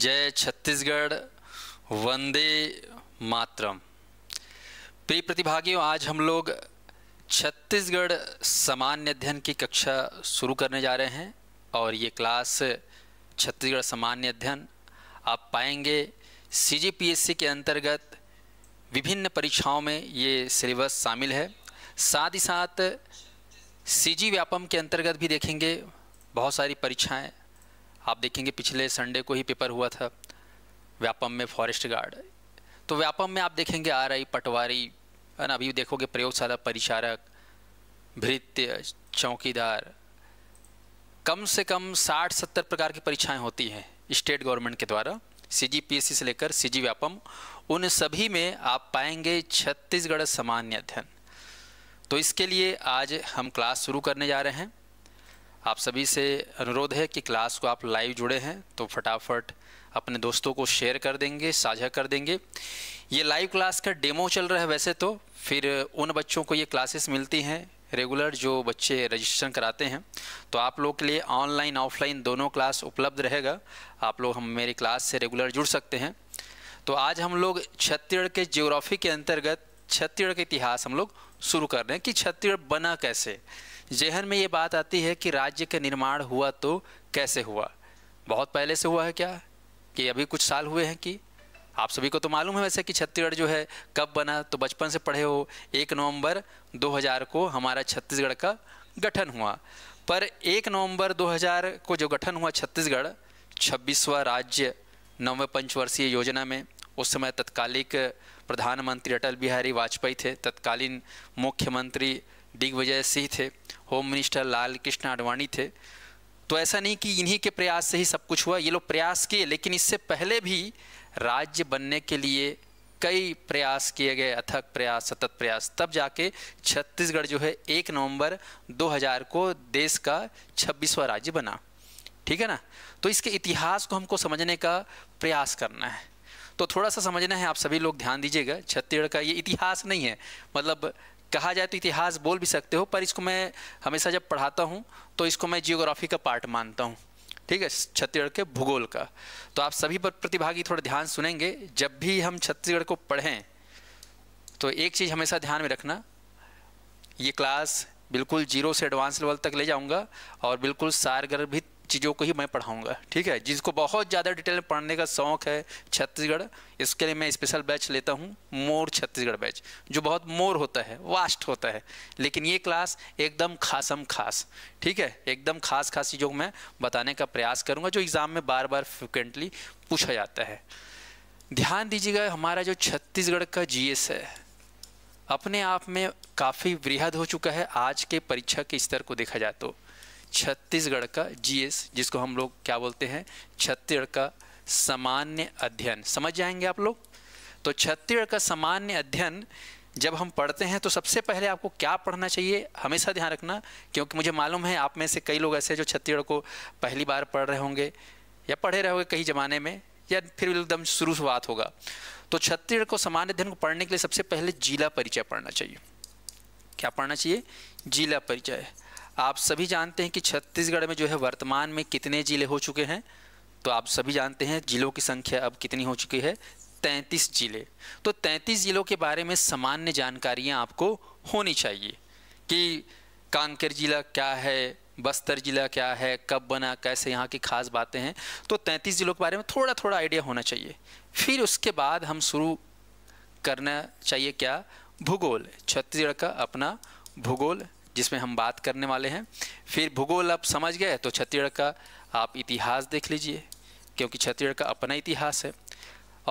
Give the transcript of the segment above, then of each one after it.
जय छत्तीसगढ़ वंदे मातरम प्रिय प्रतिभागियों आज हम लोग छत्तीसगढ़ सामान्य अध्ययन की कक्षा शुरू करने जा रहे हैं और ये क्लास छत्तीसगढ़ सामान्य अध्ययन आप पाएंगे सी के अंतर्गत विभिन्न परीक्षाओं में ये सिलेबस शामिल है साथ ही साथ सी व्यापम के अंतर्गत भी देखेंगे बहुत सारी परीक्षाएं आप देखेंगे पिछले संडे को ही पेपर हुआ था व्यापम में फॉरेस्ट गार्ड तो व्यापम में आप देखेंगे आ रही पटवारी है ना अभी देखोगे प्रयोगशाला परिचारक भृत्य चौकीदार कम से कम 60-70 प्रकार की परीक्षाएं होती हैं स्टेट गवर्नमेंट के द्वारा सी जी पी एस सी से लेकर सी जी व्यापम उन सभी में आप पाएंगे छत्तीसगढ़ सामान्य अध्ययन तो इसके लिए आज हम क्लास शुरू करने जा रहे हैं आप सभी से अनुरोध है कि क्लास को आप लाइव जुड़े हैं तो फटाफट अपने दोस्तों को शेयर कर देंगे साझा कर देंगे ये लाइव क्लास का डेमो चल रहा है वैसे तो फिर उन बच्चों को ये क्लासेस मिलती हैं रेगुलर जो बच्चे रजिस्ट्रेशन कराते हैं तो आप लोग के लिए ऑनलाइन ऑफलाइन दोनों क्लास उपलब्ध रहेगा आप लोग हम मेरी क्लास से रेगुलर जुड़ सकते हैं तो आज हम लोग छत्तीसगढ़ के जियोग्राफी के अंतर्गत छत्तीसगढ़ का इतिहास हम लोग शुरू कर रहे हैं कि छत्तीसगढ़ बना कैसे जेहन में ये बात आती है कि राज्य का निर्माण हुआ तो कैसे हुआ बहुत पहले से हुआ है क्या कि अभी कुछ साल हुए हैं कि आप सभी को तो मालूम है वैसे कि छत्तीसगढ़ जो है कब बना तो बचपन से पढ़े हो एक नवंबर 2000 को हमारा छत्तीसगढ़ का गठन हुआ पर एक नवंबर 2000 को जो गठन हुआ छत्तीसगढ़ छब्बीसवा राज्य नवे पंचवर्षीय योजना में उस समय तत्कालिक प्रधानमंत्री अटल बिहारी वाजपेयी थे तत्कालीन मुख्यमंत्री दिग्विजय सिंह थे होम मिनिस्टर लाल कृष्ण आडवाणी थे तो ऐसा नहीं कि इन्हीं के प्रयास से ही सब कुछ हुआ ये लोग प्रयास किए लेकिन इससे पहले भी राज्य बनने के लिए कई प्रयास किए गए अथक प्रयास सतत प्रयास तब जाके छत्तीसगढ़ जो है एक नवंबर 2000 को देश का छब्बीसवा राज्य बना ठीक है ना तो इसके इतिहास को हमको समझने का प्रयास करना है तो थोड़ा सा समझना है आप सभी लोग ध्यान दीजिएगा छत्तीसगढ़ का ये इतिहास नहीं है मतलब कहा जाए तो इतिहास बोल भी सकते हो पर इसको मैं हमेशा जब पढ़ाता हूँ तो इसको मैं जियोग्राफी का पार्ट मानता हूँ ठीक है छत्तीसगढ़ के भूगोल का तो आप सभी पर प्रतिभागी थोड़ा ध्यान सुनेंगे जब भी हम छत्तीसगढ़ को पढ़ें तो एक चीज़ हमेशा ध्यान में रखना ये क्लास बिल्कुल जीरो से एडवांस लेवल तक ले जाऊंगा और बिल्कुल सारगर्भित चीज़ों को ही मैं पढ़ाऊँगा ठीक है जिसको बहुत ज़्यादा डिटेल में पढ़ने का शौक़ है छत्तीसगढ़ इसके लिए मैं स्पेशल बैच लेता हूँ मोर छत्तीसगढ़ बैच जो बहुत मोर होता है वास्ट होता है लेकिन ये क्लास एकदम खासम खास ठीक है एकदम खास खास चीज़ों को मैं बताने का प्रयास करूँगा जो एग्ज़ाम में बार बार फ्रिक्वेंटली पूछा जाता है ध्यान दीजिएगा हमारा जो छत्तीसगढ़ का जी है अपने आप में काफ़ी वृहद हो चुका है आज के परीक्षा के स्तर को देखा जाए तो छत्तीसगढ़ का जीएस जिसको हम लोग क्या बोलते हैं छत्तीसगढ़ का सामान्य अध्ययन समझ जाएंगे आप लोग तो छत्तीसगढ़ का सामान्य अध्ययन जब हम पढ़ते हैं तो सबसे पहले आपको क्या पढ़ना चाहिए हमेशा ध्यान रखना क्योंकि मुझे मालूम है आप में से कई लोग ऐसे जो छत्तीसगढ़ को पहली बार पढ़ रहे होंगे या पढ़े रहोगे कहीं ज़माने में या फिर एकदम शुरू से बात होगा तो छत्तीसगढ़ को सामान्य अध्ययन को पढ़ने के लिए सबसे पहले जिला परिचय पढ़ना चाहिए क्या पढ़ना चाहिए जिला परिचय आप सभी जानते हैं कि छत्तीसगढ़ में जो है वर्तमान में कितने ज़िले हो चुके हैं तो आप सभी जानते हैं ज़िलों की संख्या अब कितनी हो चुकी है तैंतीस ज़िले तो तैंतीस ज़िलों के बारे में सामान्य जानकारियाँ आपको होनी चाहिए कि कांकेर ज़िला क्या है बस्तर ज़िला क्या है कब बना कैसे यहाँ की खास बातें हैं तो 33 ज़िलों के बारे में थोड़ा थोड़ा आइडिया होना चाहिए फिर उसके बाद हम शुरू करना चाहिए क्या भूगोल छत्तीसगढ़ का अपना भूगोल जिसमें हम बात करने वाले हैं फिर भूगोल आप समझ गए तो छत्तीसगढ़ का आप इतिहास देख लीजिए क्योंकि छत्तीसगढ़ का अपना इतिहास है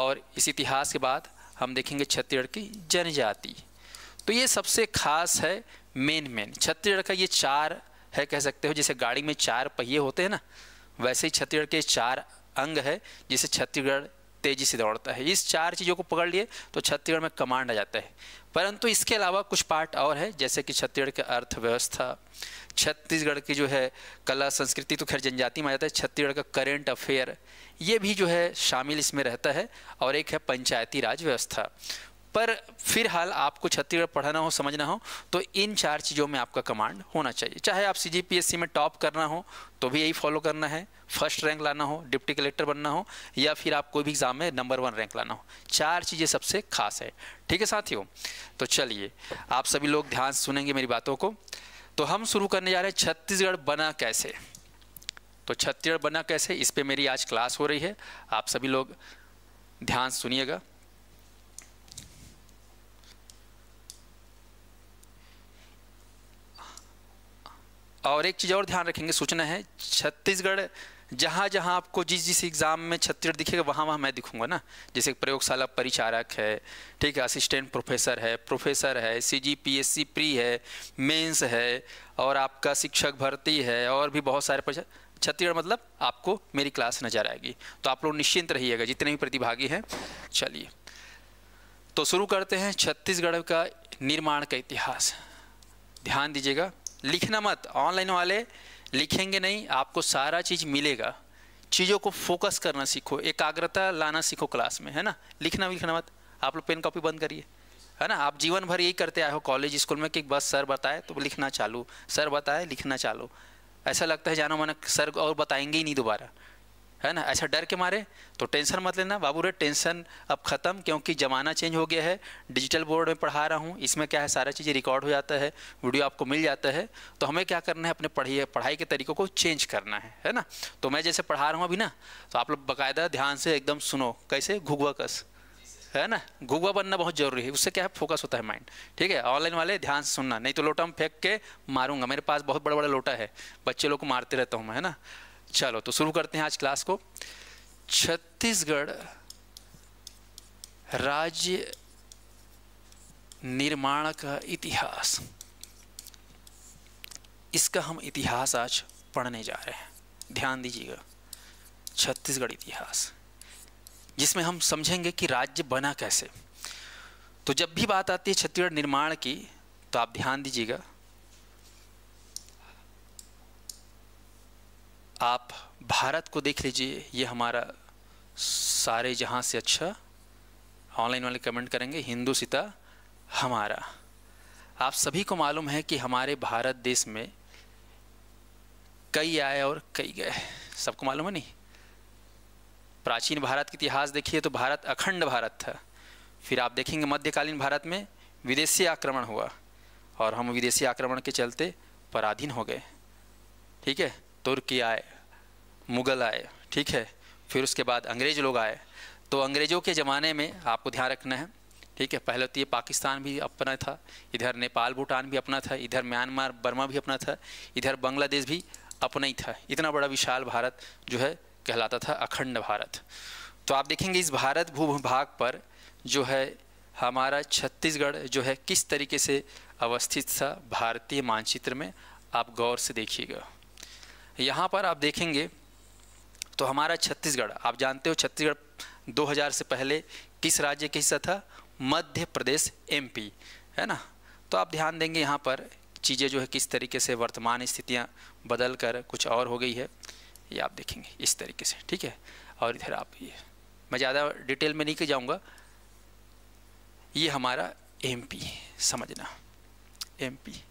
और इस इतिहास के बाद हम देखेंगे छत्तीसगढ़ की जनजाति तो ये सबसे खास है मेन मेन छत्तीसगढ़ का ये चार है कह सकते हो जैसे गाड़ी में चार पहिए होते हैं ना वैसे ही छत्तीसगढ़ के चार अंग है जिसे छत्तीसगढ़ तेजी से दौड़ता है इस चार चीज़ों को पकड़ लिए तो छत्तीसगढ़ में कमांड आ जाता है परंतु इसके अलावा कुछ पार्ट और है जैसे कि छत्तीसगढ़ की अर्थव्यवस्था छत्तीसगढ़ की जो है कला संस्कृति तो खैर जनजाति में आ जाता है छत्तीसगढ़ का करेंट अफेयर ये भी जो है शामिल इसमें रहता है और एक है पंचायती राज व्यवस्था पर फिलहाल आपको छत्तीसगढ़ पढ़ाना हो समझना हो तो इन चार चीज़ों में आपका कमांड होना चाहिए चाहे आप सी में टॉप करना हो तो भी यही फॉलो करना है फर्स्ट रैंक लाना हो डिप्टी कलेक्टर बनना हो या फिर आप कोई भी एग्ज़ाम में नंबर वन रैंक लाना हो चार चीज़ें सबसे खास है ठीक है साथियों तो चलिए आप सभी लोग ध्यान सुनेंगे मेरी बातों को तो हम शुरू करने जा रहे हैं छत्तीसगढ़ बना कैसे तो छत्तीसगढ़ बना कैसे इस पर मेरी आज क्लास हो रही है आप सभी लोग ध्यान सुनिएगा और एक चीज़ और ध्यान रखेंगे सूचना है छत्तीसगढ़ जहाँ जहाँ आपको जिस जिस एग्ज़ाम में छत्तीसगढ़ दिखेगा वहाँ वहाँ मैं दिखूंगा ना जैसे प्रयोगशाला परिचारक है ठीक है असिस्टेंट प्रोफेसर है प्रोफेसर है C G P S C pre है मेंस है और आपका शिक्षक भर्ती है और भी बहुत सारे छत्तीसगढ़ मतलब आपको मेरी क्लास नज़र आएगी तो आप लोग निश्चिंत रहिएगा जितने भी प्रतिभागी हैं चलिए तो शुरू करते हैं छत्तीसगढ़ का निर्माण का इतिहास ध्यान दीजिएगा लिखना मत ऑनलाइन वाले लिखेंगे नहीं आपको सारा चीज़ मिलेगा चीज़ों को फोकस करना सीखो एकाग्रता लाना सीखो क्लास में है ना लिखना लिखना मत आप लोग पेन कॉपी बंद करिए है ना आप जीवन भर यही करते आए हो कॉलेज स्कूल में कि बस सर बताए तो लिखना चालू सर बताए लिखना चालू ऐसा लगता है जानो माना सर और बताएंगे ही नहीं दोबारा है ना ऐसा डर के मारे तो टेंशन मत लेना बाबू रे टेंशन अब ख़त्म क्योंकि ज़माना चेंज हो गया है डिजिटल बोर्ड में पढ़ा रहा हूँ इसमें क्या है सारा चीज़ें रिकॉर्ड हो जाता है वीडियो आपको मिल जाता है तो हमें क्या करना है अपने पढ़िए पढ़ाई के तरीक़ों को चेंज करना है है ना तो मैं जैसे पढ़ा रहा हूँ अभी ना तो आप लोग बाकायदा ध्यान से एकदम सुनो कैसे घुगवा कस है ना घुगवा बनना बहुत जरूरी है उससे क्या है फोकस होता है माइंड ठीक है ऑनलाइन वाले ध्यान से सुनना नहीं तो लोटा हम फेंक के मारूंगा मेरे पास बहुत बड़ा बड़ा लोटा है बच्चे लोग को मारते रहता हूँ मैं है ना चलो तो शुरू करते हैं आज क्लास को छत्तीसगढ़ राज्य निर्माण का इतिहास इसका हम इतिहास आज पढ़ने जा रहे हैं ध्यान दीजिएगा छत्तीसगढ़ इतिहास जिसमें हम समझेंगे कि राज्य बना कैसे तो जब भी बात आती है छत्तीसगढ़ निर्माण की तो आप ध्यान दीजिएगा आप भारत को देख लीजिए ये हमारा सारे जहाँ से अच्छा ऑनलाइन वाले कमेंट करेंगे हिंदू सीता हमारा आप सभी को मालूम है कि हमारे भारत देश में कई आए और कई गए सबको मालूम है नहीं प्राचीन भारत का इतिहास देखिए तो भारत अखंड भारत था फिर आप देखेंगे मध्यकालीन भारत में विदेशी आक्रमण हुआ और हम विदेशी आक्रमण के चलते पराधीन हो गए ठीक है तुर्की आए मुग़ल आए ठीक है फिर उसके बाद अंग्रेज़ लोग आए तो अंग्रेज़ों के ज़माने में आपको ध्यान रखना है ठीक है पहले तो ये पाकिस्तान भी अपना था इधर नेपाल भूटान भी अपना था इधर म्यांमार बर्मा भी अपना था इधर बांग्लादेश भी अपना ही था इतना बड़ा विशाल भारत जो है कहलाता था अखंड भारत तो आप देखेंगे इस भारत भूभाग पर जो है हमारा छत्तीसगढ़ जो है किस तरीके से अवस्थित था भारतीय मानचित्र में आप गौर से देखिएगा यहाँ पर आप देखेंगे तो हमारा छत्तीसगढ़ आप जानते हो छत्तीसगढ़ 2000 से पहले किस राज्य का हिस्सा था मध्य प्रदेश एमपी है ना तो आप ध्यान देंगे यहाँ पर चीज़ें जो है किस तरीके से वर्तमान स्थितियाँ बदल कर कुछ और हो गई है ये आप देखेंगे इस तरीके से ठीक है और इधर आप ये मैं ज़्यादा डिटेल में नहीं जाऊँगा ये हमारा एमपी समझना एमपी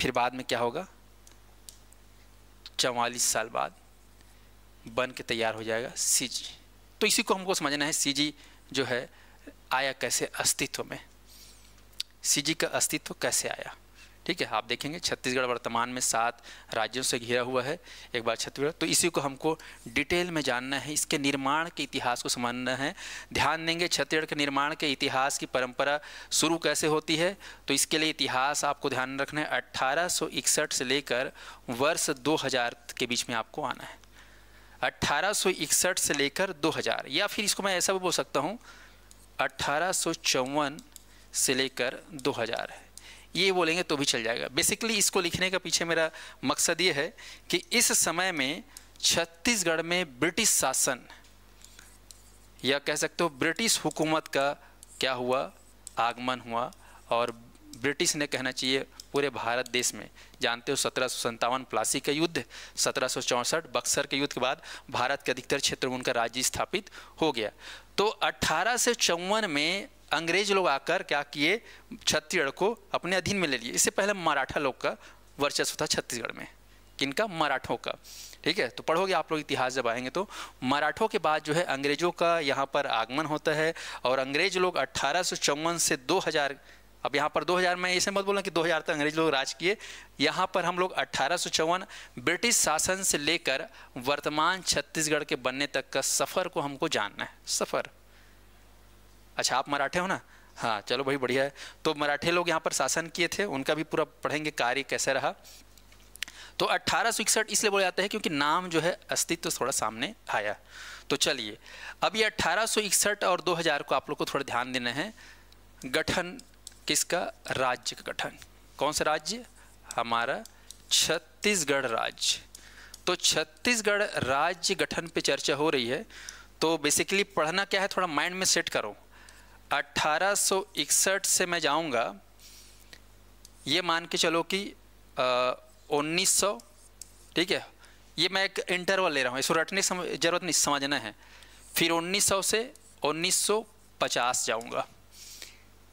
फिर बाद में क्या होगा चवालीस साल बाद बन के तैयार हो जाएगा सी जी तो इसी को हमको समझना है सी जी जो है आया कैसे अस्तित्व में सी जी का अस्तित्व कैसे आया ठीक है आप देखेंगे छत्तीसगढ़ वर्तमान में सात राज्यों से घिरा हुआ है एक बार छत्तीसगढ़ तो इसी को हमको डिटेल में जानना है इसके निर्माण के इतिहास को समझना है ध्यान देंगे छत्तीसगढ़ के निर्माण के इतिहास की परंपरा शुरू कैसे होती है तो इसके लिए इतिहास आपको ध्यान रखना है अट्ठारह से लेकर वर्ष दो के बीच में आपको आना है अट्ठारह से लेकर दो या फिर इसको मैं ऐसा भी बोल सकता हूँ अट्ठारह से लेकर दो है ये बोलेंगे तो भी चल जाएगा बेसिकली इसको लिखने का पीछे मेरा मकसद ये है कि इस समय में छत्तीसगढ़ में ब्रिटिश शासन या कह सकते हो ब्रिटिश हुकूमत का क्या हुआ आगमन हुआ और ब्रिटिश ने कहना चाहिए पूरे भारत देश में जानते हो सत्रह सौ प्लासी का युद्ध सत्रह बक्सर के युद्ध के बाद भारत के अधिकतर क्षेत्र में उनका राज्य स्थापित हो गया तो अट्ठारह चौवन में अंग्रेज लोग आकर क्या किए छत्तीसगढ़ को अपने अधीन में ले लिए इससे पहले मराठा लोग का वर्चस्व था छत्तीसगढ़ में किनका मराठों का ठीक है तो पढ़ोगे आप लोग इतिहास जब आएंगे तो मराठों के बाद जो है अंग्रेजों का यहाँ पर आगमन होता है और अंग्रेज लोग अट्ठारह से 2000 अब यहाँ पर 2000 में इसे मत बोलना कि 2000 तक अंग्रेज लोग राज किए यहाँ पर हम लोग अट्ठारह ब्रिटिश शासन से लेकर वर्तमान छत्तीसगढ़ के बनने तक का सफ़र को हमको जानना है सफ़र अच्छा आप मराठे हो ना हाँ चलो भाई बढ़िया है तो मराठे लोग यहाँ पर शासन किए थे उनका भी पूरा पढ़ेंगे कार्य कैसे रहा तो अट्ठारह सौ इकसठ इसलिए बोला जाता है क्योंकि नाम जो है अस्तित्व थोड़ा सामने आया तो चलिए अब ये अट्ठारह और दो हजार को आप लोग को थोड़ा ध्यान देना है गठन किसका राज्य का गठन कौन सा राज्य हमारा छत्तीसगढ़ राज्य तो छत्तीसगढ़ राज्य गठन पे चर्चा हो रही है तो बेसिकली पढ़ना क्या है थोड़ा माइंड में सेट करो 1861 से मैं जाऊंगा ये मान के चलो कि उन्नीस सौ ठीक है ये मैं एक इंटरवल ले रहा हूँ इसको रटने समझ जरूरत नहीं समझना है फिर 1900 से 1950 जाऊंगा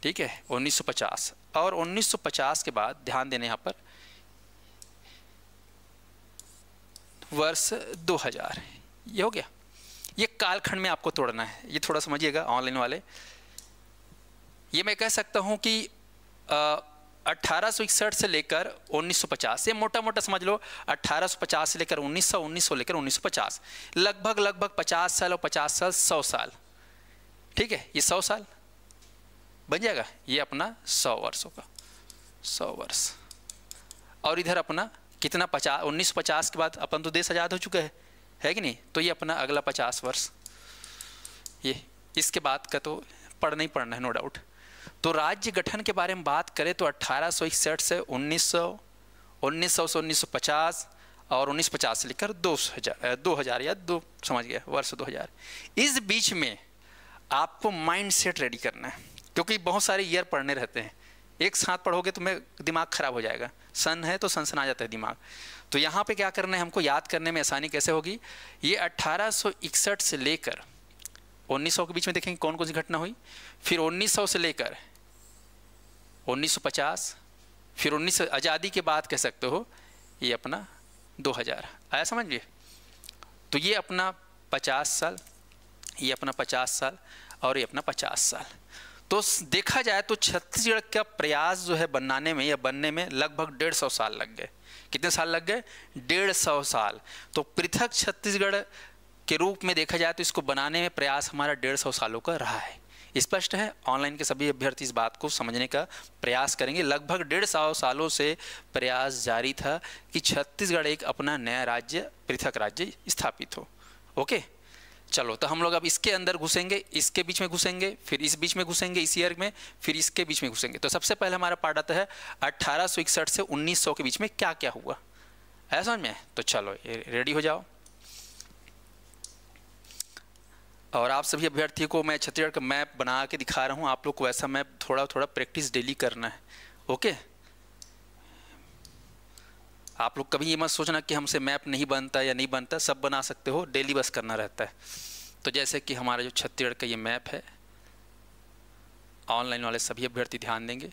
ठीक है 1950 और 1950 के बाद ध्यान देने यहाँ पर वर्ष 2000 ये हो गया ये कालखंड में आपको तोड़ना है ये थोड़ा समझिएगा ऑनलाइन वाले ये मैं कह सकता हूँ कि अट्ठारह से लेकर 1950 ये मोटा मोटा समझ लो 1850 से लेकर 1900 1900 लेकर 1950 लगभग लगभग 50 साल और 50 साल 100 साल ठीक है ये 100 साल बन जाएगा ये अपना 100 वर्षों का 100 वर्ष और इधर अपना कितना पचास उन्नीस पचास के बाद अपन तो देश आज़ाद हो चुका है है कि नहीं तो ये अपना अगला पचास वर्ष ये इसके बाद का तो पढ़ना ही पढ़ना है नो डाउट तो राज्य गठन के बारे में बात करें तो अट्ठारह से 1900 1900 से 1950 और 1950 से लेकर 2000 2000 या दो समझ गया वर्ष 2000 इस बीच में आपको माइंडसेट रेडी करना है क्योंकि बहुत सारे ईयर पढ़ने रहते हैं एक साथ पढ़ोगे तो मैं दिमाग खराब हो जाएगा सन है तो सन आ जाता है दिमाग तो यहाँ पे क्या करना है हमको याद करने में आसानी कैसे होगी ये 1861 से लेकर 1900 के बीच में देखेंगे कौन कौन सी घटना हुई फिर 1900 से लेकर 1950 फिर 19 आज़ादी के बाद कह सकते हो ये अपना 2000 आया समझिए तो ये अपना 50 साल ये अपना 50 साल और ये अपना 50 साल तो देखा जाए तो छत्तीसगढ़ का प्रयास जो है बनाने में या बनने में लगभग डेढ़ सौ साल लग गए कितने साल लग गए डेढ़ सौ साल तो पृथक छत्तीसगढ़ के रूप में देखा जाए तो इसको बनाने में प्रयास हमारा डेढ़ सौ सालों का रहा है स्पष्ट है ऑनलाइन के सभी अभ्यर्थी इस बात को समझने का प्रयास करेंगे लगभग डेढ़ सौ सालों से प्रयास जारी था कि छत्तीसगढ़ एक अपना नया राज्य पृथक राज्य स्थापित हो ओके चलो तो हम लोग अब इसके अंदर घुसेंगे इसके बीच में घुसेंगे फिर इस बीच में घुसेंगे इस ईयर में फिर इसके बीच में घुसेंगे तो सबसे पहले हमारा पार्ट आता है अट्ठारह से 1900 के बीच में क्या क्या हुआ ऐसा समझ में तो चलो रेडी हो जाओ और आप सभी अभ्यर्थी को मैं छत्तीसगढ़ का मैप बना के दिखा रहा हूँ आप लोग को ऐसा मैप थोड़ा थोड़ा प्रैक्टिस डेली करना है ओके आप लोग कभी ये मत सोचना कि हमसे मैप नहीं बनता या नहीं बनता सब बना सकते हो डेली बस करना रहता है तो जैसे कि हमारा जो छत्तीसगढ़ का ये मैप है ऑनलाइन वाले सभी अभ्यर्थी ध्यान देंगे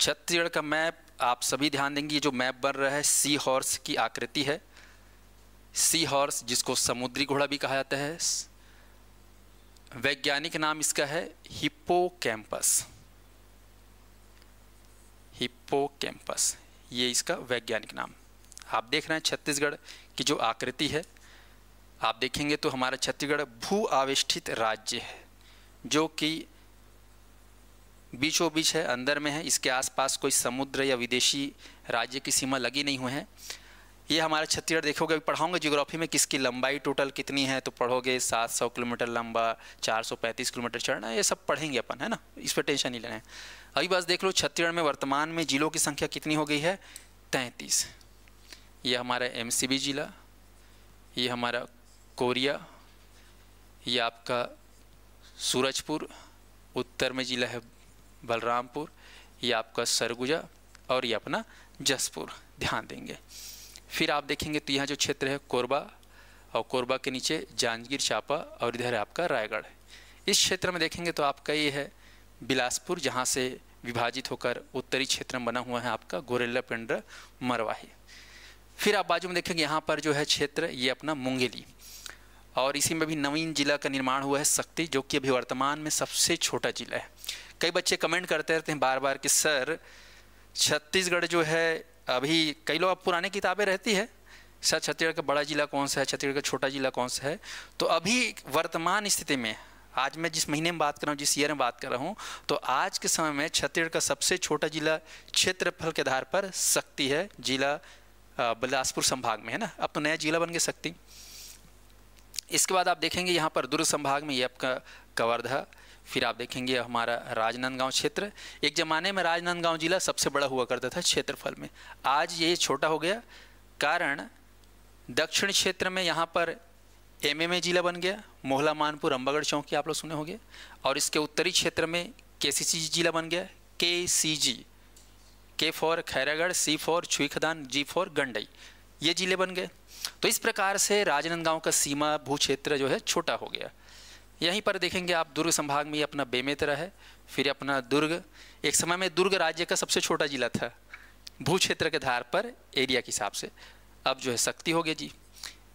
छत्तीसगढ़ का मैप आप सभी ध्यान देंगे ये जो मैप बन रहा है सी हॉर्स की आकृति है सी हॉर्स जिसको समुद्री घोड़ा भी कहा जाता है वैज्ञानिक नाम इसका है कैंपस हिप्पो कैंपस ये इसका वैज्ञानिक नाम आप देख रहे हैं छत्तीसगढ़ की जो आकृति है आप देखेंगे तो हमारा छत्तीसगढ़ भू आविष्ठित राज्य है जो कि बीचों बीच है अंदर में है इसके आसपास कोई समुद्र या विदेशी राज्य की सीमा लगी नहीं हुई है ये हमारा छत्तीसगढ़ देखोगे अभी पढ़ाऊंगा जियोग्राफी में किसकी लंबाई टोटल कितनी है तो पढ़ोगे 700 किलोमीटर लंबा 435 किलोमीटर चढ़ना ये सब पढ़ेंगे अपन है ना इस पर टेंशन नहीं लेना है अभी बस देख लो छत्तीसगढ़ में वर्तमान में जिलों की संख्या कितनी हो गई है तैंतीस ये हमारा एम जिला ये हमारा कोरिया ये आपका सूरजपुर उत्तर में ज़िला है बलरामपुर ये आपका सरगुजा और ये अपना जसपुर ध्यान देंगे फिर आप देखेंगे तो यहाँ जो क्षेत्र है कोरबा और कोरबा के नीचे जांजगीर चापा और इधर है आपका रायगढ़ इस क्षेत्र में देखेंगे तो आपका ये है बिलासपुर जहाँ से विभाजित होकर उत्तरी क्षेत्र में बना हुआ है आपका गोरेला पिंड मरवाही फिर आप बाजू में देखेंगे यहाँ पर जो है क्षेत्र ये अपना मुंगेली और इसी में भी नवीन जिला का निर्माण हुआ है शक्ति जो कि अभी वर्तमान में सबसे छोटा जिला है कई बच्चे कमेंट करते रहते हैं बार बार कि सर छत्तीसगढ़ जो है अभी कई लोग अब पुराने किताबें रहती है सर छत्तीसगढ़ का बड़ा जिला कौन सा है छत्तीसगढ़ का छोटा जिला कौन सा है तो अभी वर्तमान स्थिति में आज मैं जिस महीने में बात कर रहा हूँ जिस ईयर में बात कर रहा हूँ तो आज के समय में छत्तीसगढ़ का सबसे छोटा जिला क्षेत्रफल के आधार पर शक्ति है जिला बिलासपुर संभाग में है ना अब तो नया जिला बन गया शक्ति इसके बाद आप देखेंगे यहाँ पर दुर्ग संभाग में ये आपका कवर्धा फिर आप देखेंगे हमारा राजनांदगांव क्षेत्र एक ज़माने में राजनांदगांव जिला सबसे बड़ा हुआ करता था क्षेत्रफल में आज ये छोटा हो गया कारण दक्षिण क्षेत्र में यहाँ पर एमएमए जिला बन गया मोहला मानपुर अम्बागढ़ चौकी आप लोग सुने होंगे और इसके उत्तरी क्षेत्र में के जिला बन गया के C G K for Khairagarh C for Chhuikhadan G for Gandai ये जिले बन गए तो इस प्रकार से राजनांदगांव का सीमा भू क्षेत्र जो है छोटा हो गया यहीं पर देखेंगे आप दुर्ग संभाग में अपना बेमेतरा है फिर अपना दुर्ग एक समय में दुर्ग राज्य का सबसे छोटा जिला था भू क्षेत्र के आधार पर एरिया के हिसाब से अब जो है शक्ति हो गई जी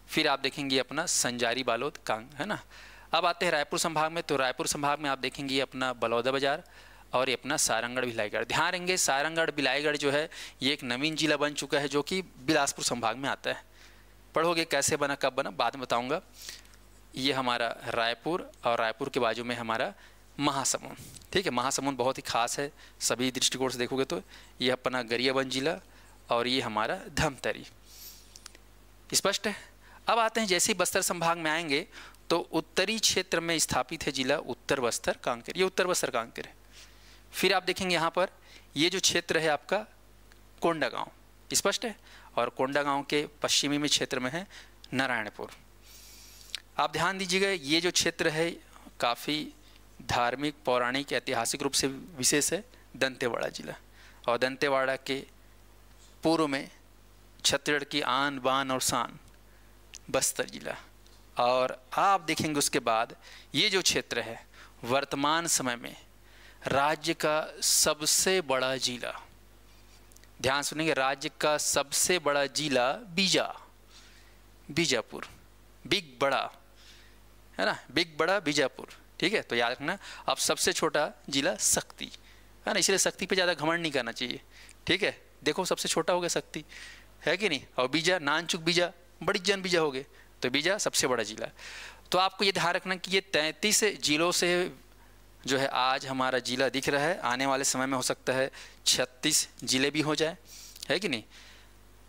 फिर आप देखेंगे अपना संजारी बालोद कांग है ना अब आते हैं रायपुर संभाग में तो रायपुर संभाग में आप देखेंगे अपना बलौदा बाजार और ये अपना सारंगढ़ बिलाईगढ़ ध्यान रहेंगे सारंगढ़ बिलाईगढ़ जो है ये एक नवीन जिला बन चुका है जो कि बिलासपुर संभाग में आता है पढ़ोगे कैसे बना कब बना बाद में बताऊँगा ये हमारा रायपुर और रायपुर के बाजू में हमारा महासमुंद ठीक है महासमुंद बहुत ही खास है सभी दृष्टिकोण से देखोगे तो ये अपना गरियाबंद जिला और ये हमारा धमतरी स्पष्ट है अब आते हैं जैसे ही बस्तर संभाग में आएंगे तो उत्तरी क्षेत्र में स्थापित है जिला उत्तर बस्तर कांकेर ये उत्तर बस्तर कांकेर है फिर आप देखेंगे यहाँ पर ये जो क्षेत्र है आपका कोंडागांव स्पष्ट है और कोंडागांव के पश्चिमी में क्षेत्र में है नारायणपुर आप ध्यान दीजिएगा ये जो क्षेत्र है काफ़ी धार्मिक पौराणिक ऐतिहासिक रूप से विशेष है दंतेवाड़ा जिला और दंतेवाड़ा के पूर्व में छत्तीसगढ़ की आन बान और शान बस्तर जिला और आप देखेंगे उसके बाद ये जो क्षेत्र है वर्तमान समय में राज्य का सबसे बड़ा जिला ध्यान सुनेंगे राज्य का सबसे बड़ा जिला बीजा बीजापुर बिग बड़ा है ना बिग बड़ा बीजापुर ठीक है तो याद रखना अब सबसे छोटा जिला शक्ति है ना इसलिए शक्ति पे ज़्यादा घमंड नहीं करना चाहिए ठीक है देखो सबसे छोटा हो गया शक्ति है कि नहीं और बीजा नानचुक बीजा बड़ी जन बीजा हो गए तो बीजा सबसे बड़ा जिला तो आपको ये ध्यान रखना कि ये तैंतीस जिलों से जो है आज हमारा जिला दिख रहा है आने वाले समय में हो सकता है छत्तीस जिले भी हो जाए है कि नहीं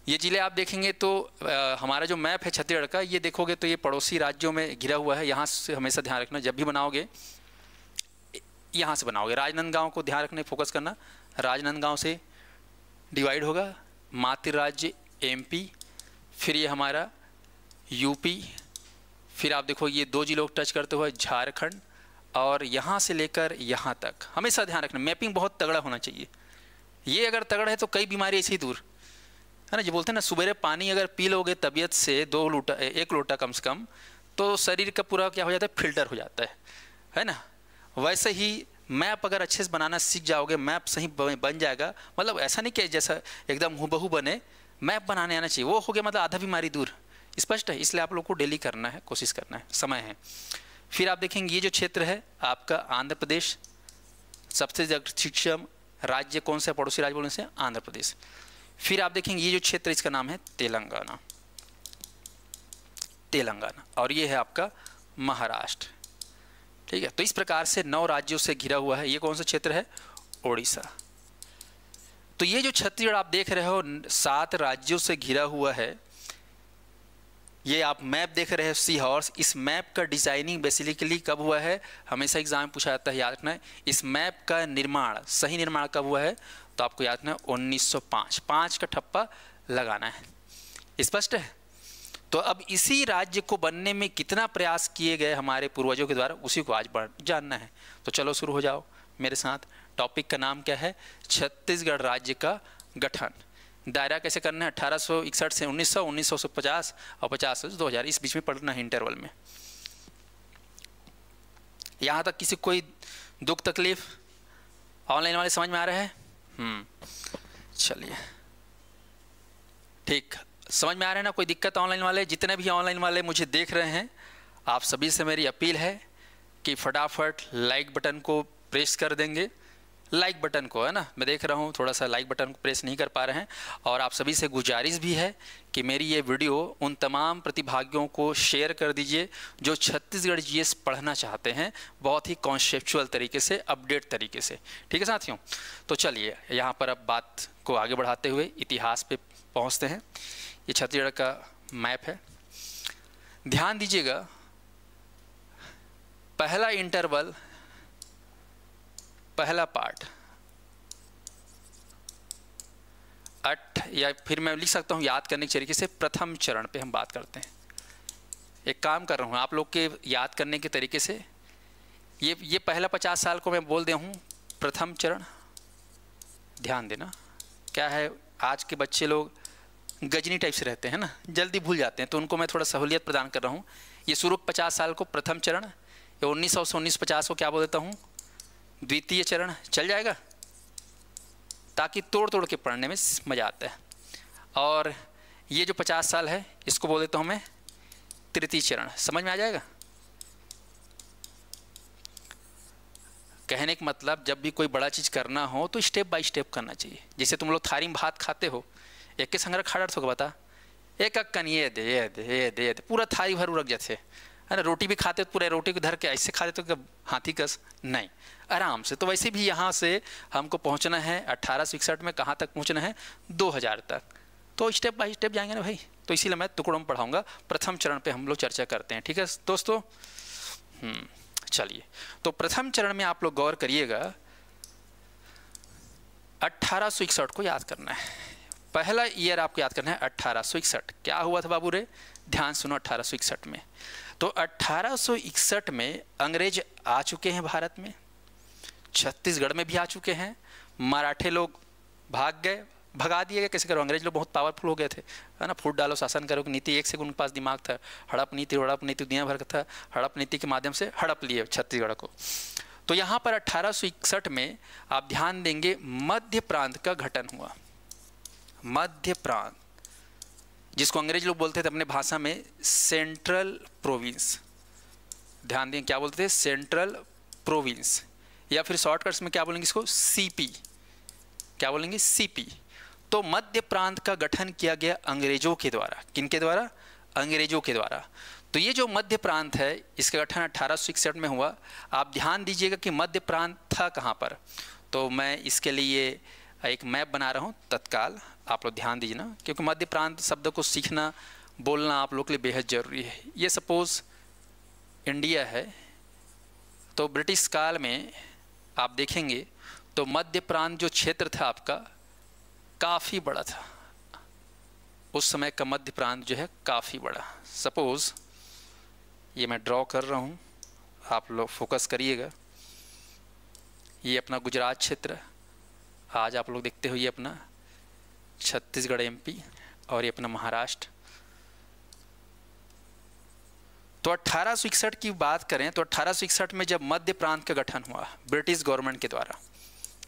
ये ज़िले आप देखेंगे तो आ, हमारा जो मैप है छत्तीसगढ़ का ये देखोगे तो ये पड़ोसी राज्यों में घिरा हुआ है यहाँ से हमेशा ध्यान रखना जब भी बनाओगे यहाँ से बनाओगे राजनांदगांव को ध्यान रखने फोकस करना राजनांदगांव से डिवाइड होगा मातृ राज्य एमपी फिर ये हमारा यूपी फिर आप देखो ये दो जिलों को टच करते हुए झारखंड और यहाँ से लेकर यहाँ तक हमेशा ध्यान रखना मैपिंग बहुत तगड़ा होना चाहिए ये अगर तगड़ा है तो कई बीमारी ऐसी दूर है ना जो बोलते हैं ना सुबेरे पानी अगर पी लोगे तबीयत से दो लोटा एक लोटा कम से कम तो शरीर का पूरा क्या हो जाता है फिल्टर हो जाता है है ना वैसे ही मैप अगर अच्छे से बनाना सीख जाओगे मैप सही बन जाएगा मतलब ऐसा नहीं कि जैसा एकदम हुबहू बने मैप बनाने आना चाहिए वो हो गया मतलब आधा बीमारी दूर स्पष्ट है इसलिए आप लोग को डेली करना है कोशिश करना है समय है फिर आप देखेंगे ये जो क्षेत्र है आपका आंध्र प्रदेश सबसे शिक्षम राज्य कौन सा पड़ोसी राज्य बोलने से आंध्र प्रदेश फिर आप देखेंगे ये जो क्षेत्र इसका नाम है तेलंगाना तेलंगाना और ये है आपका महाराष्ट्र ठीक है तो इस प्रकार से नौ राज्यों से घिरा हुआ है ये कौन सा क्षेत्र है ओडिशा तो ये जो छत्तीसगढ़ आप देख रहे हो सात राज्यों से घिरा हुआ है ये आप मैप देख रहे हो सी हॉर्स इस मैप का डिजाइनिंग बेसिकली कब हुआ है हमेशा एग्जाम पूछा जाता है याद रखना है इस मैप का निर्माण सही निर्माण कब हुआ है तो आपको याद रखना उन्नीस सौ पाँच का ठप्पा लगाना है स्पष्ट है तो अब इसी राज्य को बनने में कितना प्रयास किए गए हमारे पूर्वजों के द्वारा उसी को आज जानना है तो चलो शुरू हो जाओ मेरे साथ टॉपिक का नाम क्या है छत्तीसगढ़ राज्य का गठन दायरा कैसे करना है अठारह से 1900 1950 और 50 से 2000 इस बीच में पढ़ना है इंटरवल में यहाँ तक किसी कोई दुख तकलीफ ऑनलाइन वाले समझ में आ रहे हैं हम्म। चलिए ठीक समझ में आ रहे हैं ना कोई दिक्कत ऑनलाइन वाले जितने भी ऑनलाइन वाले मुझे देख रहे हैं आप सभी से मेरी अपील है कि फटाफट लाइक बटन को प्रेस कर देंगे लाइक बटन को है ना मैं देख रहा हूँ थोड़ा सा लाइक बटन को प्रेस नहीं कर पा रहे हैं और आप सभी से गुजारिश भी है कि मेरी ये वीडियो उन तमाम प्रतिभागियों को शेयर कर दीजिए जो छत्तीसगढ़ जीएस पढ़ना चाहते हैं बहुत ही कॉन्सेप्चुअल तरीके से अपडेट तरीके से ठीक है साथियों तो चलिए यहाँ पर अब बात को आगे बढ़ाते हुए इतिहास पर पहुँचते हैं ये छत्तीसगढ़ का मैप है ध्यान दीजिएगा पहला इंटरवल पहला पार्ट अठ या फिर मैं लिख सकता हूँ याद करने के तरीके से प्रथम चरण पे हम बात करते हैं एक काम कर रहा हूँ आप लोग के याद करने के तरीके से ये ये पहला पचास साल को मैं बोल दे हूँ प्रथम चरण ध्यान देना क्या है आज के बच्चे लोग गजनी टाइप से रहते हैं ना जल्दी भूल जाते हैं तो उनको मैं थोड़ा सहूलियत प्रदान कर रहा हूँ ये शुरू पचास साल को प्रथम चरण या उन्नीस सौ उन्नीस पचास को क्या बोल देता हूँ द्वितीय चरण चल जाएगा ताकि तोड़ तोड़ के पढ़ने में मज़ा आता है और ये जो पचास साल है इसको बोल तो हमें तृतीय चरण समझ में आ जाएगा कहने का मतलब जब भी कोई बड़ा चीज़ करना हो तो स्टेप बाय स्टेप करना चाहिए जैसे तुम लोग थारी में भात खाते हो एक के संग्रह खड़ा अर्थों का बता एक अक्कन ये दे ये दे ये दे, ये दे पूरा थारी भर उड़क जाते है ना रोटी भी खाते हो तो पूरे रोटी को धर के ऐसे खाते तो हाथी कस नहीं आराम से तो वैसे भी यहाँ से हमको पहुँचना है अट्ठारह में कहाँ तक पहुँचना है दो तक तो स्टेप बाय स्टेप जाएंगे ना भाई तो इसीलिए मैं टुकड़ों में पढ़ाऊँगा प्रथम चरण पे हम लोग चर्चा करते हैं ठीक है दोस्तों हम्म, चलिए तो प्रथम चरण में आप लोग गौर करिएगा अट्ठारह को याद करना है पहला ईयर आपको याद करना है अट्ठारह क्या हुआ था बाबू रे ध्यान सुनो अट्ठारह में तो 1861 में अंग्रेज आ चुके हैं भारत में छत्तीसगढ़ में भी आ चुके हैं मराठे लोग भाग गए भगा दिए गए कैसे करो अंग्रेज लोग बहुत पावरफुल हो गए थे है ना फूट डालो शासन करो नीति एक से उनके पास दिमाग था हड़प नीति हड़प नीति दुनिया भर का था हड़प नीति के माध्यम से हड़प लिए छत्तीसगढ़ को तो यहाँ पर 1861 में आप ध्यान देंगे मध्य प्रांत का गठन हुआ मध्य प्रांत जिसको अंग्रेज लोग बोलते थे अपने भाषा में सेंट्रल प्रोविंस ध्यान दें क्या बोलते थे सेंट्रल प्रोविंस या फिर शॉर्टकट्स में क्या बोलेंगे इसको सीपी क्या बोलेंगे सीपी तो मध्य प्रांत का गठन किया गया अंग्रेजों के द्वारा किनके द्वारा अंग्रेजों के द्वारा तो ये जो मध्य प्रांत है इसका गठन अठारह में हुआ आप ध्यान दीजिएगा कि मध्य प्रांत था कहाँ पर तो मैं इसके लिए एक मैप बना रहा हूँ तत्काल आप लोग ध्यान दीजिए ना क्योंकि मध्य प्रांत शब्द को सीखना बोलना आप लोग के लिए बेहद ज़रूरी है ये सपोज़ इंडिया है तो ब्रिटिश काल में आप देखेंगे तो मध्य प्रांत जो क्षेत्र था आपका काफ़ी बड़ा था उस समय का मध्य प्रांत जो है काफ़ी बड़ा सपोज़ ये मैं ड्रॉ कर रहा हूँ आप लोग फोकस करिएगा ये अपना गुजरात क्षेत्र आज आप लोग देखते हो ये अपना छत्तीसगढ़ एमपी और ये अपना महाराष्ट्र तो अट्ठारह की बात करें तो अट्ठारह में जब मध्य प्रांत का गठन हुआ ब्रिटिश गवर्नमेंट के द्वारा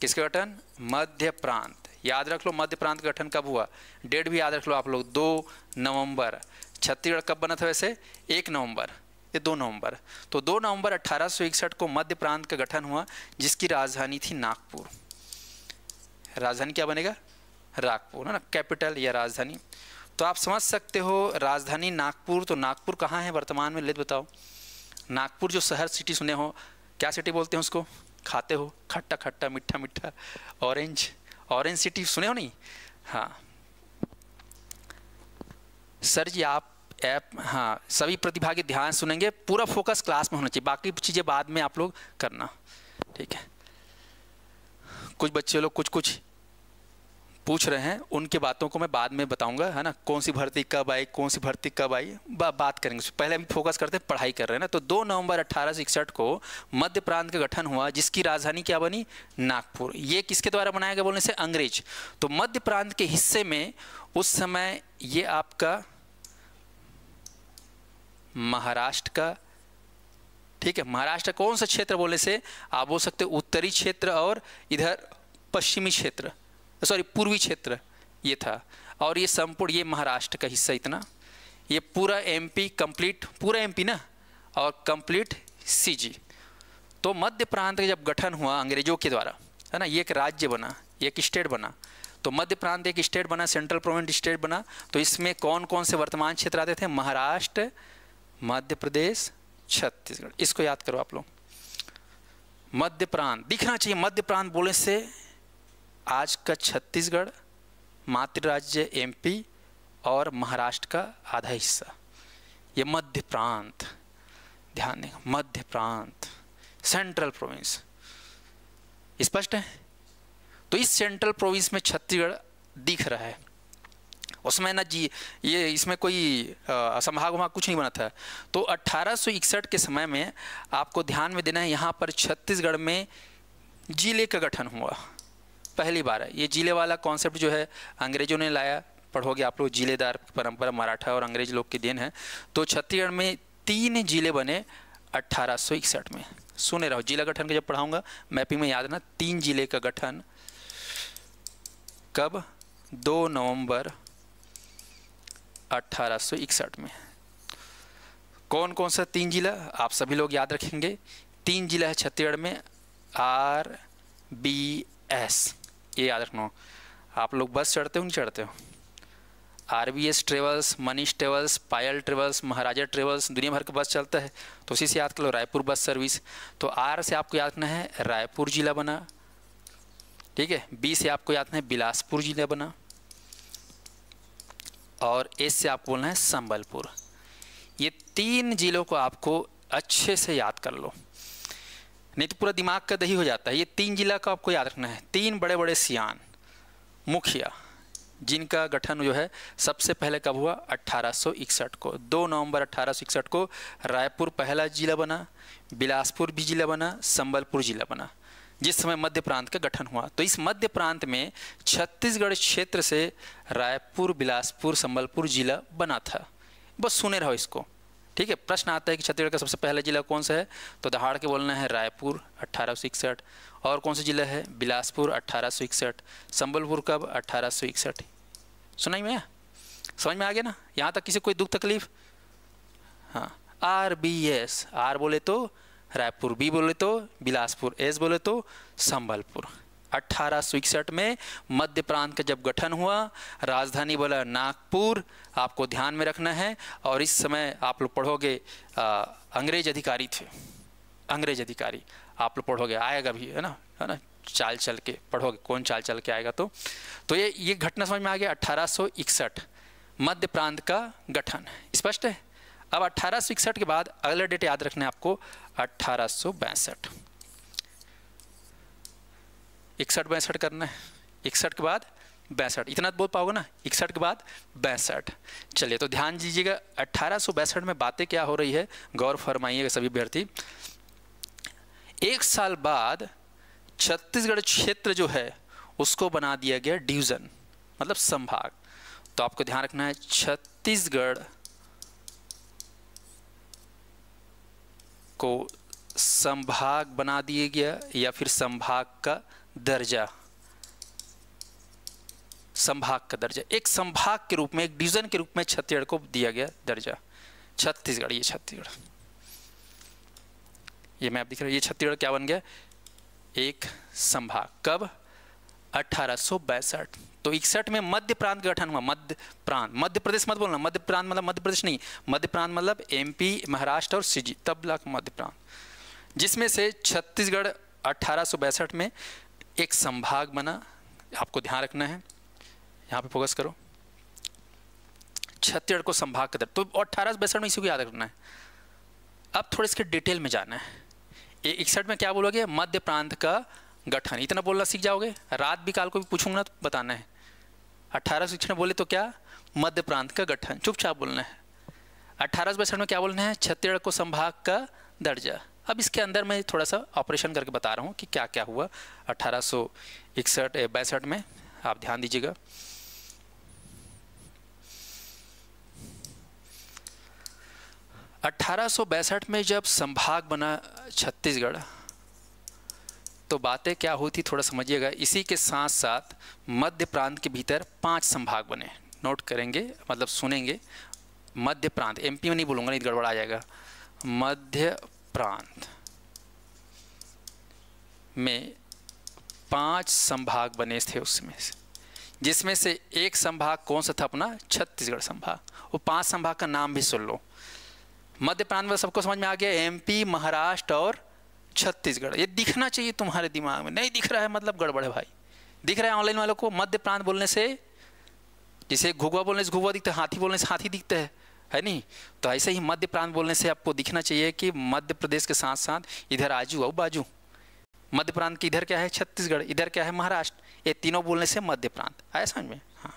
किसका गठन मध्य प्रांत याद रख लो मध्य प्रांत का गठन कब हुआ डेट भी याद रख लो आप लोग दो नवंबर छत्तीसगढ़ कब बना था वैसे एक नवंबर ये दो नवंबर तो दो नवंबर अट्ठारह को मध्य प्रांत का गठन हुआ जिसकी राजधानी थी नागपुर राजधानी क्या बनेगा नागपुर है ना कैपिटल या राजधानी तो आप समझ सकते हो राजधानी नागपुर तो नागपुर कहाँ है वर्तमान में ले बताओ नागपुर जो शहर सिटी सुने हो क्या सिटी बोलते हैं उसको खाते हो खट्टा खट्टा मीठा मीठा ऑरेंज ऑरेंज सिटी सुने हो नहीं हाँ सर जी आप ऐप हाँ सभी प्रतिभागी ध्यान सुनेंगे पूरा फोकस क्लास में होना चाहिए बाकी चीज़ें बाद में आप लोग करना ठीक है कुछ बच्चे लोग कुछ कुछ पूछ रहे हैं उनके बातों को मैं बाद में बताऊंगा है ना कौन सी भर्ती कब आई कौन सी भर्ती कब आई बा, बात करेंगे पहले हम फोकस करते हैं पढ़ाई कर रहे हैं ना तो 2 नवंबर अठारह को मध्य प्रांत का गठन हुआ जिसकी राजधानी क्या बनी नागपुर ये किसके द्वारा बनाया गया बोलने से अंग्रेज तो मध्य प्रांत के हिस्से में उस समय ये आपका महाराष्ट्र का ठीक है महाराष्ट्र कौन सा क्षेत्र बोलने से आप बोल सकते उत्तरी क्षेत्र और इधर पश्चिमी क्षेत्र सॉरी पूर्वी क्षेत्र ये था और ये संपूर्ण ये महाराष्ट्र का हिस्सा इतना ये पूरा एमपी कंप्लीट पूरा एमपी ना और कंप्लीट सीजी तो मध्य प्रांत का जब गठन हुआ अंग्रेजों के द्वारा है ना ये एक राज्य बना ये एक स्टेट बना तो मध्य प्रांत एक स्टेट बना सेंट्रल प्रोविंस स्टेट बना तो इसमें कौन कौन से वर्तमान क्षेत्र आते थे महाराष्ट्र मध्य प्रदेश छत्तीसगढ़ इसको याद करो आप लोग मध्य प्रांत दिखना चाहिए मध्य प्रांत बोलने से आज का छत्तीसगढ़ मातृ राज्य एमपी और महाराष्ट्र का आधा हिस्सा ये मध्य प्रांत ध्यान दें मध्य प्रांत सेंट्रल प्रोविंस स्पष्ट है तो इस सेंट्रल प्रोविंस में छत्तीसगढ़ दिख रहा है उसमें ना जी ये इसमें कोई संभाग वहाँ कुछ नहीं बना था तो अट्ठारह के समय में आपको ध्यान में देना है यहाँ पर छत्तीसगढ़ में जिले का गठन हुआ पहली बार है ये जिले वाला कॉन्सेप्ट जो है अंग्रेजों ने लाया पढ़ोगे आप लोग जिलेदार परंपरा मराठा और अंग्रेज लोग के दिन है तो छत्तीसगढ़ में तीन जिले बने अट्ठारह में सुने रहो जिला गठन का जब पढ़ाऊंगा मैपिंग में याद ना तीन जिले का गठन कब दो नवंबर अठारह में कौन कौन सा तीन जिला आप सभी लोग याद रखेंगे तीन जिला है छत्तीसगढ़ में आर बी एस ये याद रखना आप लोग बस चढ़ते हो नहीं चढ़ते हो R B S travels Manish travels Payal travels Maharaja travels दुनिया भर के बस चलता है तो उसी से याद कर लो रायपुर बस सर्विस तो आर से आपको याद रखना है रायपुर ज़िला बना ठीक है बी से आपको याद रखना है बिलासपुर ज़िला बना और एस से आपको बोलना है संबलपुर ये तीन ज़िलों को आपको अच्छे से याद कर लो नहीं तो पूरा दिमाग का दही हो जाता है ये तीन जिला का आपको याद रखना है तीन बड़े बड़े सियान मुखिया जिनका गठन जो है सबसे पहले कब हुआ 1861 को 2 नवंबर 1861 को रायपुर पहला जिला बना बिलासपुर भी जिला बना संबलपुर जिला बना जिस समय मध्य प्रांत का गठन हुआ तो इस मध्य प्रांत में छत्तीसगढ़ क्षेत्र से रायपुर बिलासपुर संबलपुर जिला बना था बस सुने रहो इसको ठीक है प्रश्न आता है कि छत्तीसगढ़ का सबसे पहला जिला कौन सा है तो दहाड़ के बोलना है रायपुर अट्ठारह और कौन सा जिला है बिलासपुर अट्ठारह संबलपुर कब अट्ठारह सुना ही मैं समझ में आ गया ना यहाँ तक किसी कोई दुख तकलीफ हाँ आर बी एस आर बोले तो रायपुर बी बोले तो बिलासपुर एस बोले तो संबलपुर अट्ठारह में मध्य प्रांत का जब गठन हुआ राजधानी बोला नागपुर आपको ध्यान में रखना है और इस समय आप लोग पढ़ोगे अंग्रेज अधिकारी थे अंग्रेज अधिकारी आप लोग पढ़ोगे आएगा भी है ना है ना चाल चल के पढ़ोगे कौन चाल चल के आएगा तो तो ये ये घटना समझ में आ गया अट्ठारह मध्य प्रांत का गठन स्पष्ट है अब अट्ठारह के बाद अगला डेट याद रखना है आपको अट्ठारह इकसठ बैंसठ करना है इकसठ के बाद बैसठ इतना तो बोल पाओगे ना इकसठ के बाद बैंसठ चलिए तो ध्यान दीजिएगा अट्ठारह में बातें क्या हो रही है गौर फरमाइएगा सभी अभ्यर्थी एक साल बाद छत्तीसगढ़ क्षेत्र जो है उसको बना दिया गया डिवीज़न मतलब संभाग तो आपको ध्यान रखना है छत्तीसगढ़ को संभाग बना दिया गया या फिर संभाग का दर्जा संभाग का दर्जा एक संभाग के रूप में एक डिवीजन के रूप में छत्तीसगढ़ को दिया गया दर्जा छत्तीसगढ़ ये छत्तीसगढ़ ये आप दिख रहा है ये छत्तीसगढ़ क्या बन गया एक संभाग कब अठारह तो इकसठ में मध्य प्रांत का गठन हुआ मध्य प्रांत मध्य प्रदेश मत बोलना मध्य प्रांत मतलब मध्य प्रदेश नहीं मध्य प्रांत मतलब एमपी महाराष्ट्र और तब लाख मध्य प्रांत जिसमें से छत्तीसगढ़ अठारह में एक संभाग बना आपको ध्यान रखना है यहाँ पे फोकस करो छत्तीसगढ़ को संभाग के तरफ तो अट्ठारह सौ बैसठ में इसी को याद रखना है अब थोड़े इसके डिटेल में जाना है इकसठ में क्या बोलोगे मध्य प्रांत का गठन इतना बोलना सीख जाओगे रात भी काल को भी पूछूंगा ना तो बताना है अट्ठारह सौ में बोले तो क्या मध्य प्रांत का गठन चुपचाप बोलना है अट्ठारह सौ में क्या बोलना है छत्तीसगढ़ को संभाग का दर्जा अब इसके अंदर मैं थोड़ा सा ऑपरेशन करके बता रहा हूँ कि क्या क्या हुआ अठारह सौ इकसठ बैसठ में आप ध्यान दीजिएगा अट्ठारह में जब संभाग बना छत्तीसगढ़ तो बातें क्या होती थोड़ा समझिएगा इसी के साथ साथ मध्य प्रांत के भीतर पांच संभाग बने नोट करेंगे मतलब सुनेंगे मध्य प्रांत एमपी में नहीं बोलूँगा नहीं गड़बड़ आ जाएगा मध्य प्रांत में पांच संभाग बने थे उसमें से जिसमें से एक संभाग कौन सा था अपना छत्तीसगढ़ संभाग वो पांच संभाग का नाम भी सुन लो मध्य प्रांत में सबको समझ में आ गया एमपी महाराष्ट्र और छत्तीसगढ़ ये दिखना चाहिए तुम्हारे दिमाग में नहीं दिख रहा है मतलब गड़बड़ है भाई दिख रहा है ऑनलाइन वालों को मध्य प्रांत बोलने से जिसे घुगवा बोलने से घुगवा दिखता है हाथी बोलने से हाथी दिखता है है नहीं तो ऐसे ही मध्य प्रांत बोलने से आपको दिखना चाहिए कि मध्य प्रदेश के साथ साथ इधर आजू और बाजू मध्य प्रांत की इधर क्या है छत्तीसगढ़ इधर क्या है महाराष्ट्र ये तीनों बोलने से मध्य प्रांत आया समझ में हाँ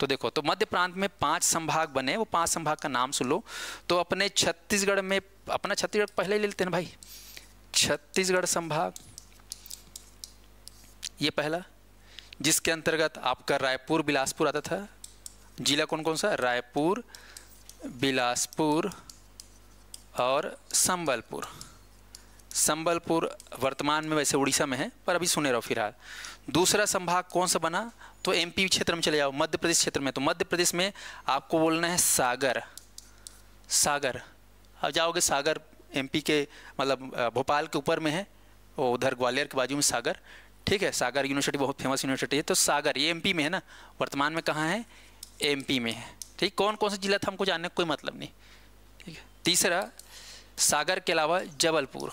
तो देखो तो मध्य प्रांत में पांच संभाग बने वो पांच संभाग का नाम सुन लो तो अपने छत्तीसगढ़ में अपना छत्तीसगढ़ पहले ही ले लेते हैं भाई छत्तीसगढ़ संभाग ये पहला जिसके अंतर्गत आपका रायपुर बिलासपुर आता था जिला कौन कौन सा रायपुर बिलासपुर और संबलपुर संबलपुर वर्तमान में वैसे उड़ीसा में है पर अभी सुने रहो फिलहाल दूसरा संभाग कौन सा बना तो एमपी क्षेत्र में चले जाओ मध्य प्रदेश क्षेत्र में तो मध्य प्रदेश में आपको बोलना है सागर सागर अब जाओगे सागर एमपी के मतलब भोपाल के ऊपर में है उधर ग्वालियर के बाजू में सागर ठीक है सागर यूनिवर्सिटी बहुत फेमस यूनिवर्सिटी है तो सागर ये एम में है ना वर्तमान में कहाँ है एम में है ठीक कौन कौन सा जिला था हमको जानने का कोई मतलब नहीं ठीक है तीसरा सागर के अलावा जबलपुर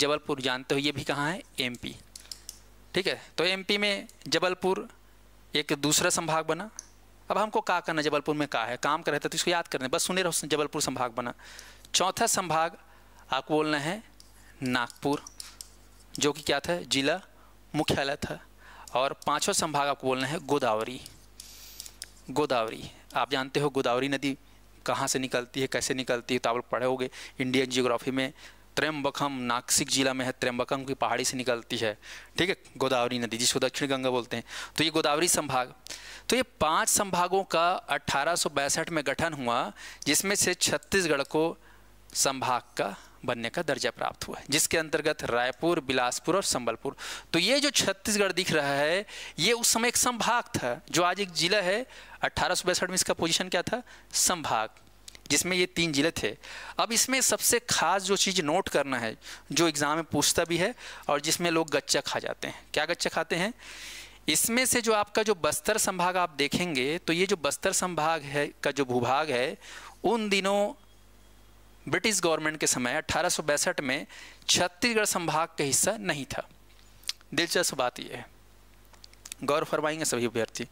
जबलपुर जानते हो ये भी कहाँ है एमपी ठीक है तो एमपी में जबलपुर एक दूसरा संभाग बना अब हमको का करना जबलपुर में का है काम कर रहे थे तो इसको याद करना बस सुने रहो जबलपुर संभाग बना चौथा संभाग आपको बोलना है नागपुर जो कि क्या था जिला मुख्यालय था और पांचवा संभाग आपको बोलना है गोदावरी गोदावरी आप जानते हो गोदावरी नदी कहाँ से निकलती है कैसे निकलती है तो आप पढ़े गए इंडियन जियोग्राफी में त्र्यंबकम नासिक जिला में है त्र्यंबकम की पहाड़ी से निकलती है ठीक है गोदावरी नदी जिसको दक्षिण गंगा बोलते हैं तो ये गोदावरी संभाग तो ये पांच संभागों का अट्ठारह में गठन हुआ जिसमें से छत्तीसगढ़ को संभाग का बनने का दर्जा प्राप्त हुआ है जिसके अंतर्गत रायपुर बिलासपुर और संबलपुर तो ये जो छत्तीसगढ़ दिख रहा है ये उस समय एक संभाग था जो आज एक जिला है अट्ठारह में इसका पोजिशन क्या था संभाग जिसमें ये तीन जिले थे अब इसमें सबसे खास जो चीज़ नोट करना है जो एग्ज़ाम में पूछता भी है और जिसमें लोग गच्चा खा जाते हैं क्या गच्चा खाते हैं इसमें से जो आपका जो बस्तर संभाग आप देखेंगे तो ये जो बस्तर संभाग है का जो भूभाग है उन दिनों ब्रिटिश गवर्नमेंट के समय अठारह में छत्तीसगढ़ संभाग का हिस्सा नहीं था दिलचस्प बात यह है गौर फरमाएंगे सभी अभ्यर्थी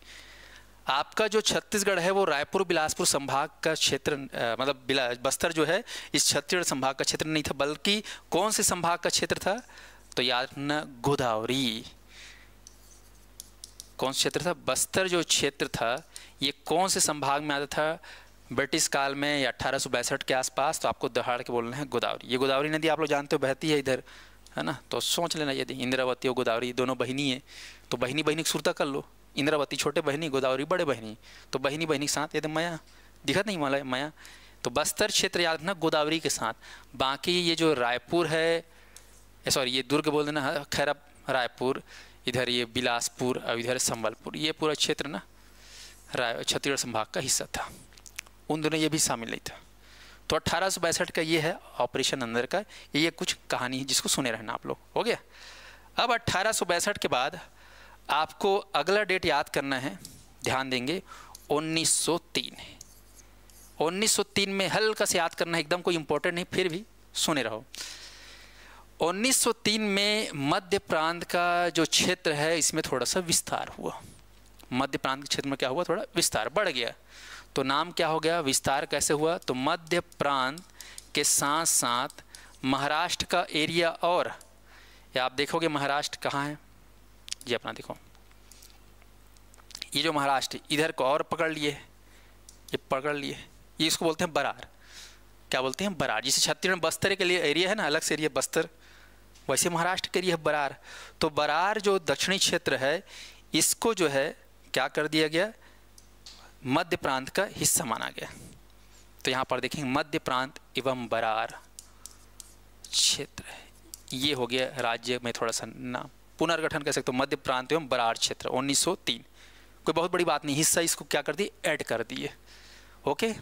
आपका जो छत्तीसगढ़ है वो रायपुर बिलासपुर संभाग का क्षेत्र मतलब बिला बस्तर जो है इस छत्तीसगढ़ संभाग का क्षेत्र नहीं था बल्कि कौन से संभाग का क्षेत्र था तो याद न गोदावरी कौन सा क्षेत्र था बस्तर जो क्षेत्र था ये कौन से संभाग में आता था ब्रिटिश काल में अठारह के आसपास तो आपको दहाड़ के बोलना है गोदावरी ये गोदावरी नदी आप लोग जानते हो बहती है इधर है ना तो सोच लेना यदि इंद्रावती और गोदावरी दोनों बहनी है तो बहनी बहनी की सुरता कर लो इंद्रावती छोटे बहनी गोदावरी बड़े बहनी तो बहनी बहनी के साथ यदि तो माया दिखत नहीं माला माया तो बस्तर क्षेत्र याद रखना गोदावरी के साथ बाकी ये जो रायपुर है सॉरी ये दुर्ग बोल देना हाँ, खैरा रायपुर इधर ये बिलासपुर और इधर संबलपुर ये पूरा क्षेत्र ना राय छत्तीसगढ़ संभाग का हिस्सा था उन दोनों ये भी शामिल नहीं था तो अट्ठारह का ये है ऑपरेशन अंदर का ये कुछ कहानी है जिसको सुने रहना आप लोग हो गया अब अट्ठारह के बाद आपको अगला डेट याद करना है ध्यान देंगे 1903 1903 में हल्का से याद करना एकदम कोई इम्पोर्टेंट नहीं फिर भी सुने रहो 1903 में मध्य प्रांत का जो क्षेत्र है इसमें थोड़ा सा विस्तार हुआ मध्य प्रांत के क्षेत्र में क्या हुआ थोड़ा विस्तार बढ़ गया तो नाम क्या हो गया विस्तार कैसे हुआ तो मध्य प्रांत के साथ साथ महाराष्ट्र का एरिया और या आप देखोगे महाराष्ट्र कहाँ है ये अपना देखो ये जो महाराष्ट्र इधर को और पकड़ लिए ये पकड़ लिए ये इसको बोलते हैं बरार क्या बोलते हैं बरार जिसे छत्तीसगढ़ बस्तर के लिए एरिया है ना अलग से एरिया बस्तर वैसे महाराष्ट्र के लिए बरार तो बरार जो दक्षिणी क्षेत्र है इसको जो है क्या कर दिया गया मध्य प्रांत का हिस्सा माना गया तो यहाँ पर देखेंगे मध्य प्रांत एवं बरार क्षेत्र ये हो गया राज्य में थोड़ा सा नाम पुनर्गठन कर सकते हो मध्य प्रांत एवं बरार क्षेत्र 1903 कोई बहुत बड़ी बात नहीं हिस्सा इसको क्या कर दिए ऐड कर दिए ओके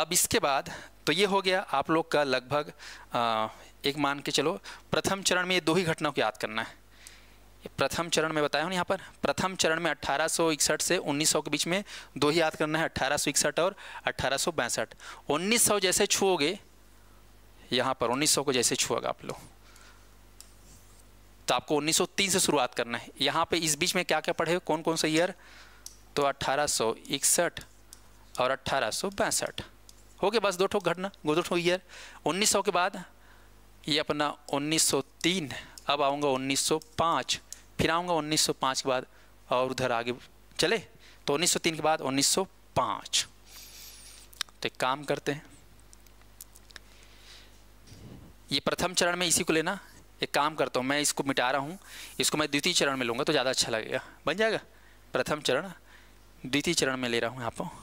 अब इसके बाद तो ये हो गया आप लोग का लगभग एक मान के चलो प्रथम चरण में ये दो ही घटनाओं को याद करना है प्रथम चरण में बताया हूँ यहाँ पर प्रथम चरण में 1861 से 1900 के बीच में दो ही याद करना है 1861 और अट्ठारह 1900 जैसे छुओगे यहाँ पर 1900 को जैसे छुओगे आप लोग तो आपको 1903 से शुरुआत करना है यहाँ पे इस बीच में क्या क्या पढ़े कौन कौन सा ईयर तो अट्ठारह और अट्ठारह हो गए बस दो ठो घटना दो ठो ईयर उन्नीस के बाद ये अपना उन्नीस अब आऊँगा उन्नीस फिर आऊँगा उन्नीस के बाद और उधर आगे चले तो 1903 के बाद 1905 तो एक काम करते हैं ये प्रथम चरण में इसी को लेना एक काम करता हूँ मैं इसको मिटा रहा हूँ इसको मैं द्वितीय चरण में लूँगा तो ज़्यादा अच्छा लगेगा बन जाएगा प्रथम चरण द्वितीय चरण में ले रहा हूँ यहाँ पर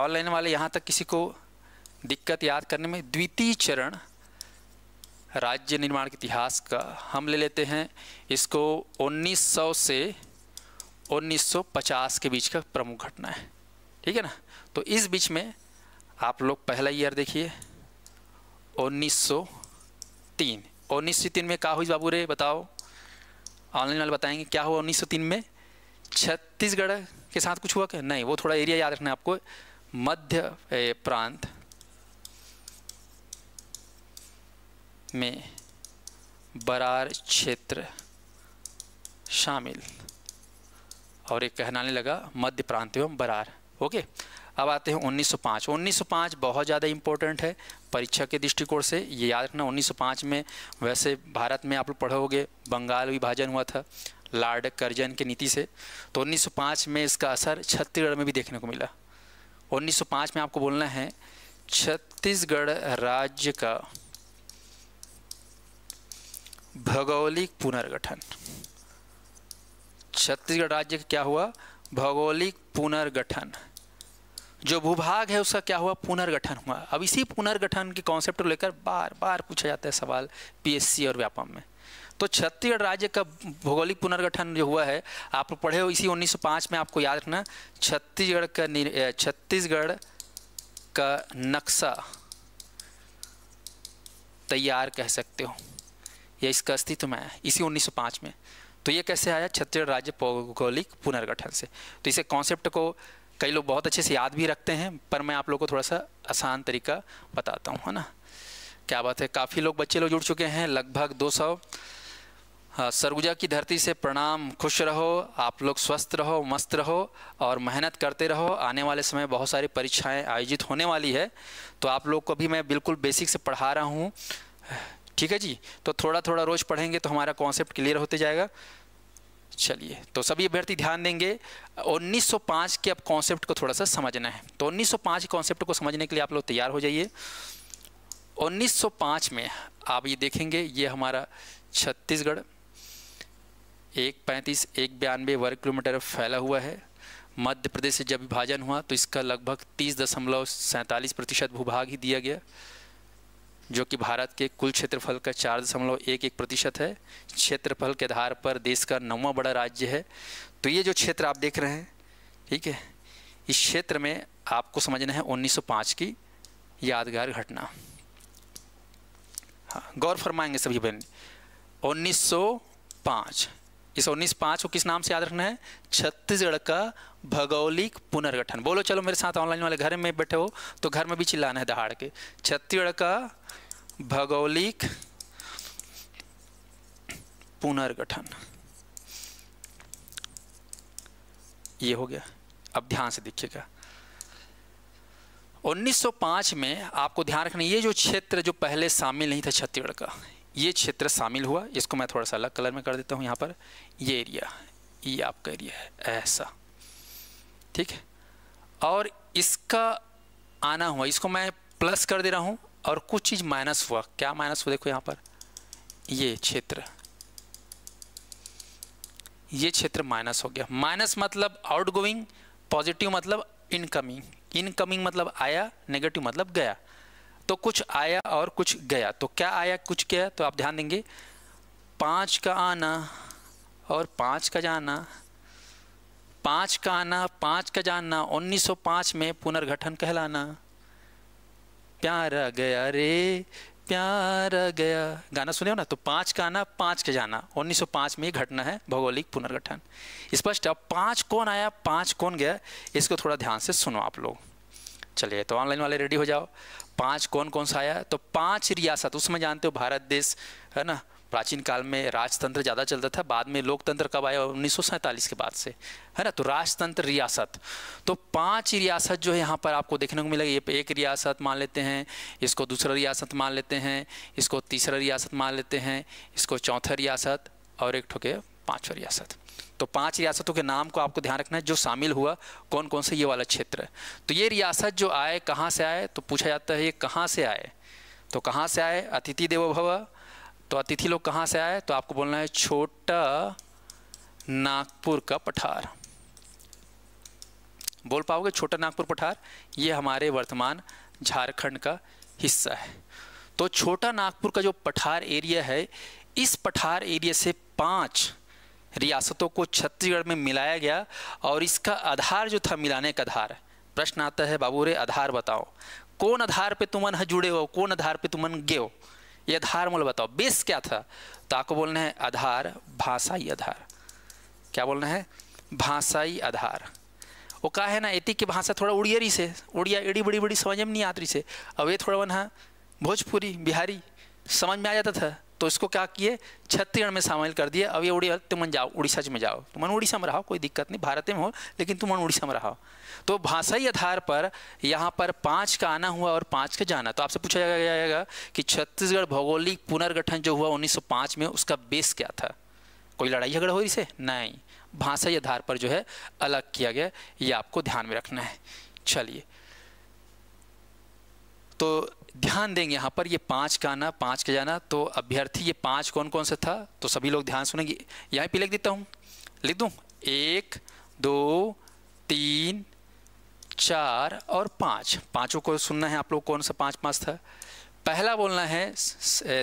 ऑनलाइन वाले यहाँ तक किसी को दिक्कत याद करने में द्वितीय चरण राज्य निर्माण के इतिहास का हम ले लेते हैं इसको 1900 से 1950 के बीच का प्रमुख घटना है ठीक है ना तो इस बीच में आप लोग पहला ईयर देखिए 1903 1903 में क्या हुई बाबू रे बताओ ऑनलाइन वाले बताएंगे क्या हुआ 1903 में छत्तीसगढ़ के साथ कुछ हुआ क्या नहीं वो थोड़ा एरिया याद रखना है आपको मध्य प्रांत में बरार क्षेत्र शामिल और एक कहनाने लगा मध्य प्रांत एवं बरार ओके अब आते हैं 1905 1905 बहुत ज़्यादा इम्पोर्टेंट है परीक्षा के दृष्टिकोण से ये याद रखना 1905 में वैसे भारत में आप लोग पढ़ोगे बंगाल विभाजन हुआ था लार्ड कर्जन की नीति से तो 1905 में इसका असर छत्तीसगढ़ में भी देखने को मिला 1905 में आपको बोलना है छत्तीसगढ़ राज्य का भौगोलिक पुनर्गठन छत्तीसगढ़ राज्य का क्या हुआ भौगोलिक पुनर्गठन जो भूभाग है उसका क्या हुआ पुनर्गठन हुआ अब इसी पुनर्गठन के कॉन्सेप्ट को लेकर बार बार पूछा जाता है सवाल पीएससी और व्यापम में तो छत्तीसगढ़ राज्य का भौगोलिक पुनर्गठन जो हुआ है आप पढ़े हो इसी 1905 में आपको याद रखना छत्तीसगढ़ का छत्तीसगढ़ का नक्शा तैयार कह सकते हो या इसका अस्तित्व में आया इसी 1905 में तो ये कैसे आया छत्तीसगढ़ राज्य भौगोलिक पुनर्गठन से तो इसे कॉन्सेप्ट को कई लोग बहुत अच्छे से याद भी रखते हैं पर मैं आप लोग को थोड़ा सा आसान तरीका बताता हूँ है ना क्या बात है काफ़ी लोग बच्चे लोग जुड़ चुके हैं लगभग दो हाँ, सरगुजा की धरती से प्रणाम खुश रहो आप लोग स्वस्थ रहो मस्त रहो और मेहनत करते रहो आने वाले समय बहुत सारी परीक्षाएं आयोजित होने वाली है तो आप लोग को भी मैं बिल्कुल बेसिक से पढ़ा रहा हूँ ठीक है जी तो थोड़ा थोड़ा रोज़ पढ़ेंगे तो हमारा कॉन्सेप्ट क्लियर होते जाएगा चलिए तो सभी अभ्यर्थी ध्यान देंगे 1905 के अब कॉन्सेप्ट को थोड़ा सा समझना है तो 1905 सौ कॉन्सेप्ट को समझने के लिए आप लोग तैयार हो जाइए 1905 में आप ये देखेंगे ये हमारा छत्तीसगढ़ एक पैंतीस एक बयानवे वर्ग किलोमीटर फैला हुआ है मध्य प्रदेश से जब विभाजन हुआ तो इसका लगभग तीस दशमलव सैंतालीस प्रतिशत भूभाग ही दिया गया जो कि भारत के कुल क्षेत्रफल का चार दशमलव एक एक प्रतिशत है क्षेत्रफल के आधार पर देश का नौवा बड़ा राज्य है तो ये जो क्षेत्र आप देख रहे हैं ठीक है इस क्षेत्र में आपको समझना है 1905 की यादगार घटना हाँ गौर फरमाएंगे सभी बहन 1905 इस 1905 को किस नाम से याद रखना है छत्तीसगढ़ का भौगोलिक पुनर्गठन बोलो चलो मेरे साथ ऑनलाइन वाले घर में बैठे हो तो घर में भी चिल्लाना है दहाड़ के छत्तीसगढ़ का भौगोलिक पुनर्गठन ये हो गया अब ध्यान से देखिएगा 1905 में आपको ध्यान रखना ये जो क्षेत्र जो पहले शामिल नहीं था छत्तीसगढ़ का ये क्षेत्र शामिल हुआ इसको मैं थोड़ा सा अलग कलर में कर देता हूँ यहाँ पर ये एरिया ये आपका एरिया है ऐसा ठीक है और इसका आना हुआ इसको मैं प्लस कर दे रहा हूँ और कुछ चीज़ माइनस हुआ क्या माइनस हुआ देखो यहाँ पर ये क्षेत्र ये क्षेत्र माइनस हो गया माइनस मतलब आउट गोइंग पॉजिटिव मतलब इनकमिंग इनकमिंग मतलब आया नेगेटिव मतलब गया तो कुछ आया और कुछ गया तो क्या आया कुछ गया तो आप ध्यान देंगे पाँच का आना और पाँच का जाना पाँच का आना पाँच का जाना 1905 में पुनर्गठन कहलाना प्यारा गया रे प्यारा गया गाना सुने हो ना तो पांच का आना पांच के जाना 1905 में ये घटना है भौगोलिक पुनर्गठन स्पष्ट अब पांच कौन आया पांच कौन गया इसको थोड़ा ध्यान से सुनो आप लोग चलिए तो ऑनलाइन वाले रेडी हो जाओ पांच कौन कौन सा आया तो पांच रियासत उसमें जानते हो भारत देश है ना प्राचीन काल में राजतंत्र ज़्यादा चलता था बाद में लोकतंत्र कब आया उन्नीस के बाद से है ना तो राजतंत्र रियासत तो पांच रियासत जो है यहाँ पर आपको देखने को मिलेगी ये एक रियासत मान लेते हैं इसको दूसरा रियासत मान लेते हैं इसको तीसरा रियासत मान लेते हैं इसको चौथा रियासत और एक ठोके पाँचवा रियासत तो पांच रियासतों के नाम को आपको ध्यान रखना है जो शामिल हुआ कौन कौन से ये वाला क्षेत्र है तो ये रियासत जो आए कहाँ से आए तो पूछा जाता है ये कहाँ से आए तो कहाँ से आए अतिथि देवो भव तो अतिथि लोग कहाँ से आए तो आपको बोलना है छोटा नागपुर का पठार बोल पाओगे छोटा नागपुर पठार ये हमारे वर्तमान झारखंड का हिस्सा है तो छोटा नागपुर का जो पठार एरिया है इस पठार एरिया से पांच रियासतों को छत्तीसगढ़ में मिलाया गया और इसका आधार जो था मिलाने का आधार प्रश्न आता है बाबू रे आधार बताओ कौन आधार पे तुमन जुड़े हो कौन आधार पे तुमन गए हो ये आधार मूल बताओ बेस क्या था तो आपको बोलना है आधार भाषाई आधार क्या बोलना है भाषाई आधार वो कहा है ना एति की भाषा थोड़ा उड़ियरी से उड़िया एड़ी बड़ी बड़ी समझ में नहीं आती से अब ये थोड़ा बना हाँ, भोजपुरी बिहारी समझ में आ जाता था तो इसको क्या किए छत्तीसगढ़ में शामिल कर दिए अब ये उड़िया तुमन जाओ उड़ीसा में जाओ तुमन उड़ीसा में रहो कोई दिक्कत नहीं भारत में हो लेकिन तुमन उड़ीसा में रहो तो भाषाई आधार पर यहाँ पर पाँच का आना हुआ और पाँच का जाना तो आपसे पूछा जाएगा कि छत्तीसगढ़ भौगोलिक पुनर्गठन जो हुआ उन्नीस में उसका बेस क्या था कोई लड़ाई झगड़ा हुई इसे नहीं भाषाई आधार पर जो है अलग किया गया ये आपको ध्यान में रखना है चलिए तो ध्यान देंगे यहाँ पर ये पांच का आना पाँच का जाना तो अभ्यर्थी ये पांच कौन कौन सा था तो सभी लोग ध्यान सुनेंगे यहाँ पे लिख देता हूँ लिख दूँ एक दो तीन चार और पाँच पाँचों को सुनना है आप लोग कौन सा पाँच पाँच था पहला बोलना है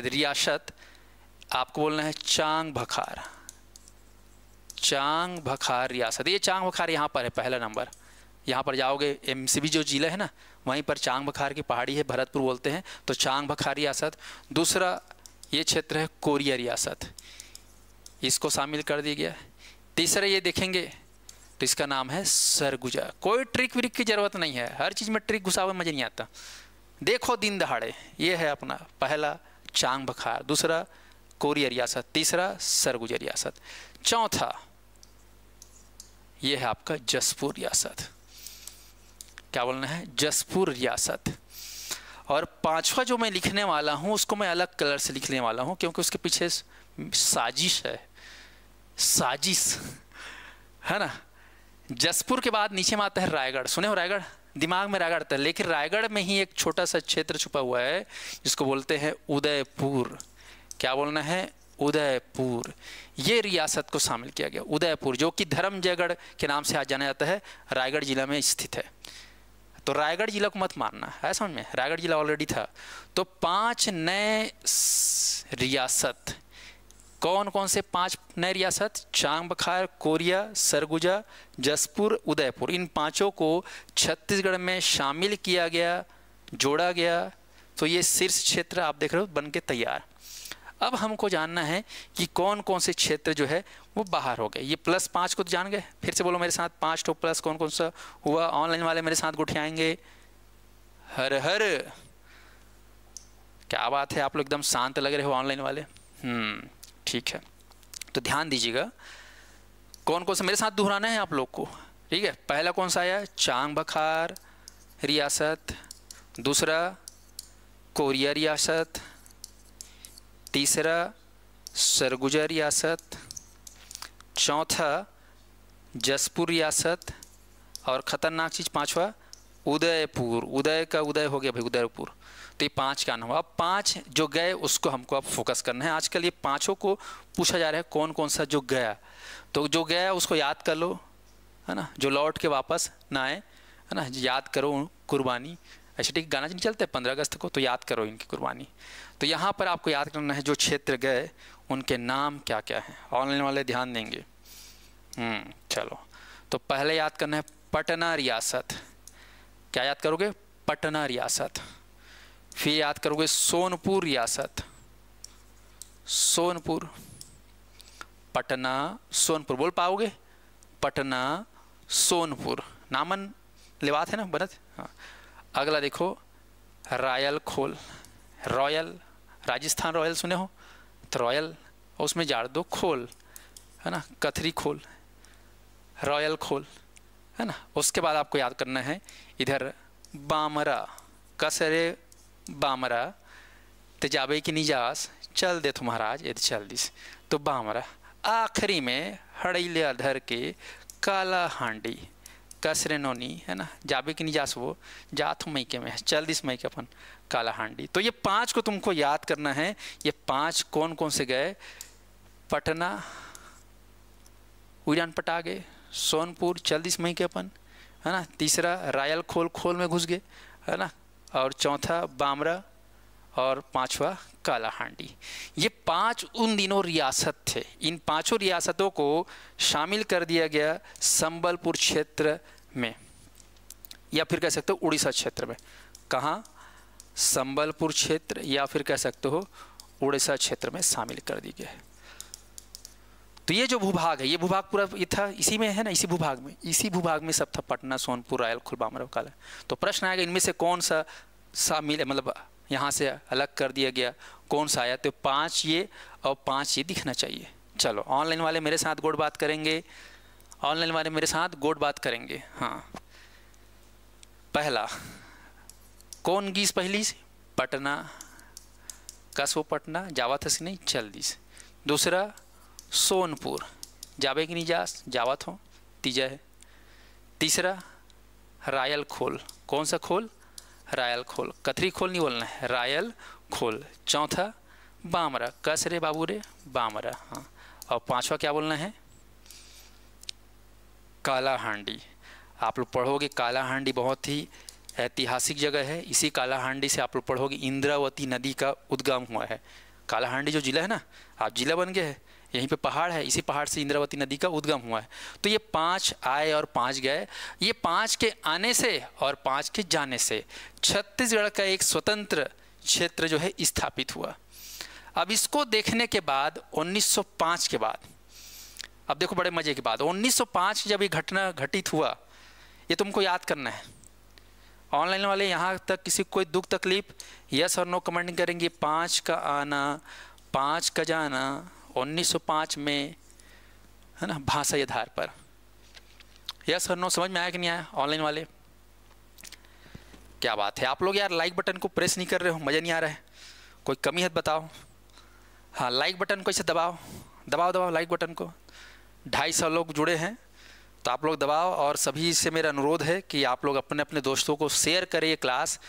रियासत आपको बोलना है चांग भखार चांग भखार रियासत ये चांग भखार यहाँ पर है पहला नंबर यहाँ पर जाओगे एमसीबी जो जिला है ना वहीं पर चांग बखार की पहाड़ी है भरतपुर बोलते हैं तो चांग बखार रियासत दूसरा ये क्षेत्र है कोरिया रियासत इसको शामिल कर दिया गया तीसरा ये देखेंगे तो इसका नाम है सरगुजा कोई ट्रिक व्रिक की ज़रूरत नहीं है हर चीज़ में ट्रिक घुसा हुआ मज़ा नहीं आता देखो दिन दहाड़े ये है अपना पहला चांग बखार दूसरा कोरिया रियासत तीसरा सरगुजा रियासत चौथा ये है आपका जसपुर रियासत क्या बोलना है जसपुर रियासत और पांचवा जो मैं लिखने वाला हूँ उसको मैं अलग कलर से लिखने वाला हूँ क्योंकि उसके पीछे साजिश है साजिश है ना जसपुर के बाद नीचे में आता है रायगढ़ सुने हो रायगढ़ दिमाग में रायगढ़ आता है लेकिन रायगढ़ में ही एक छोटा सा क्षेत्र छुपा हुआ है जिसको बोलते हैं उदयपुर क्या बोलना है उदयपुर ये रियासत को शामिल किया गया उदयपुर जो कि धर्म जयगढ़ के नाम से आज जाना जाता है रायगढ़ जिला में स्थित है तो रायगढ़ जिला को मत मारना है समझ में रायगढ़ जिला ऑलरेडी था तो पांच नए रियासत कौन कौन से पांच नए रियासत चांग बखार कोरिया सरगुजा जसपुर उदयपुर इन पांचों को छत्तीसगढ़ में शामिल किया गया जोड़ा गया तो ये शीर्ष क्षेत्र आप देख रहे हो बन के तैयार अब हमको जानना है कि कौन कौन से क्षेत्र जो है वो बाहर हो गए ये प्लस पाँच को तो जान गए फिर से बोलो मेरे साथ पाँच टो तो प्लस कौन कौन सा हुआ ऑनलाइन वाले मेरे साथ गुठे आएंगे हर हर क्या बात है आप लोग एकदम शांत लग रहे हो ऑनलाइन वाले हम्म ठीक है तो ध्यान दीजिएगा कौन कौन सा मेरे साथ दोहराना है आप लोग को ठीक है पहला कौन सा आया चांग बखार रियासत दूसरा कोरिया रियासत तीसरा सरगुजा रियासत चौथा जसपुर रियासत और ख़तरनाक चीज़ पांचवा उदयपुर उदय का उदय हो गया भाई उदयपुर तो ये पांच का नाम अब पांच जो गए उसको हमको अब फोकस करना है आजकल ये पांचों को पूछा जा रहा है कौन कौन सा जो गया तो जो गया उसको याद कर लो है ना जो लौट के वापस ना आए है ना याद करो कुर्बानी अच्छा ठीक गाना नहीं चलते पंद्रह अगस्त को तो याद करो इनकी कुर्बानी तो यहाँ पर आपको याद करना है जो क्षेत्र गए उनके नाम क्या क्या हैं ऑनलाइन वाले ध्यान देंगे हम्म, चलो तो पहले याद करना है पटना रियासत क्या याद करोगे पटना रियासत फिर याद करोगे सोनपुर रियासत सोनपुर पटना सोनपुर बोल पाओगे पटना सोनपुर नामन लिबात है ना बनत हाँ अगला देखो रायल खोल रॉयल राजस्थान रॉयल सुने हो तो रॉयल और उसमें जाड़ दो खोल है ना कथरी खोल रॉयल खोल है ना उसके बाद आपको याद करना है इधर बामरा कसरे बामरा तेजाबे की निजास चल दे महाराज यदि तो चल दिस तो बामरा आखिरी में हड़ैले अधर के काला हांडी कसरे नोनी है ना जाबे की निजास वो जाथ मई के में चल दिस मई के अपन काला हांडी तो ये पांच को तुमको याद करना है ये पांच कौन कौन से गए पटना उड़ान पटा गए सोनपुर चलदीस मई के अपन है ना तीसरा रायल खोल खोल में घुस गए है ना और चौथा बामरा और पांचवा कालाहांडी ये पांच उन दिनों रियासत थे इन पांचों रियासतों को शामिल कर दिया गया संबलपुर क्षेत्र में या फिर कह सकते हो उड़ीसा क्षेत्र में कहाँ संबलपुर क्षेत्र या फिर कह सकते हो उड़ीसा क्षेत्र में शामिल कर दिए गए तो ये जो भूभाग है ये भूभाग पूरा ये था इसी में है ना इसी भूभाग में इसी भूभाग में सब था पटना सोनपुर रायल खुलबाम काला तो प्रश्न आएगा इनमें से कौन सा सा मिले मतलब यहाँ से अलग कर दिया गया कौन सा आया तो पाँच ये और पाँच ये दिखना चाहिए चलो ऑनलाइन वाले मेरे साथ गोड बात करेंगे ऑनलाइन वाले मेरे साथ गोड बात करेंगे हाँ पहला कौन गीस पहली से पटना कसो पटना जावा था नहीं चल दीस दूसरा सोनपुर जावे की निजास जावत हो तीजा है तीसरा रायल खोल कौन सा खोल रायल खोल कथरी खोल नहीं बोलना है रायल खोल चौथा बामरा कस रे बाबू रे बामरा हाँ और पांचवा क्या बोलना है काला हांडी आप लोग पढ़ोगे काला हांडी बहुत ही ऐतिहासिक जगह है इसी काला हांडी से आप लोग पढ़ोगे इंद्रावती नदी का उद्गम हुआ है काला हांडी जो जिला है ना आप जिला बन गए हैं यहीं पे पहाड़ है इसी पहाड़ से इंद्रावती नदी का उद्गम हुआ है तो ये पांच आए और पांच गए ये पांच के आने से और पांच के जाने से छत्तीसगढ़ का एक स्वतंत्र क्षेत्र जो है स्थापित हुआ अब इसको देखने के बाद 1905 के बाद अब देखो बड़े मज़े की बात 1905 जब ये घटना घटित हुआ ये तुमको याद करना है ऑनलाइन वाले यहाँ तक किसी कोई दुख तकलीफ यस और नो कमेंट करेंगे पाँच का आना पाँच का जाना 1905 में है ना भाषाई आधार पर यस सर नो समझ में आया कि नहीं आया ऑनलाइन वाले क्या बात है आप लोग यार लाइक बटन को प्रेस नहीं कर रहे हो मज़ा नहीं आ रहा है कोई कमी है तो बताओ हाँ लाइक बटन को इसे दबाओ दबाओ दबाओ लाइक बटन को ढाई सौ लोग जुड़े हैं तो आप लोग दबाओ और सभी से मेरा अनुरोध है कि आप लोग अपने अपने दोस्तों को शेयर करें ये क्लास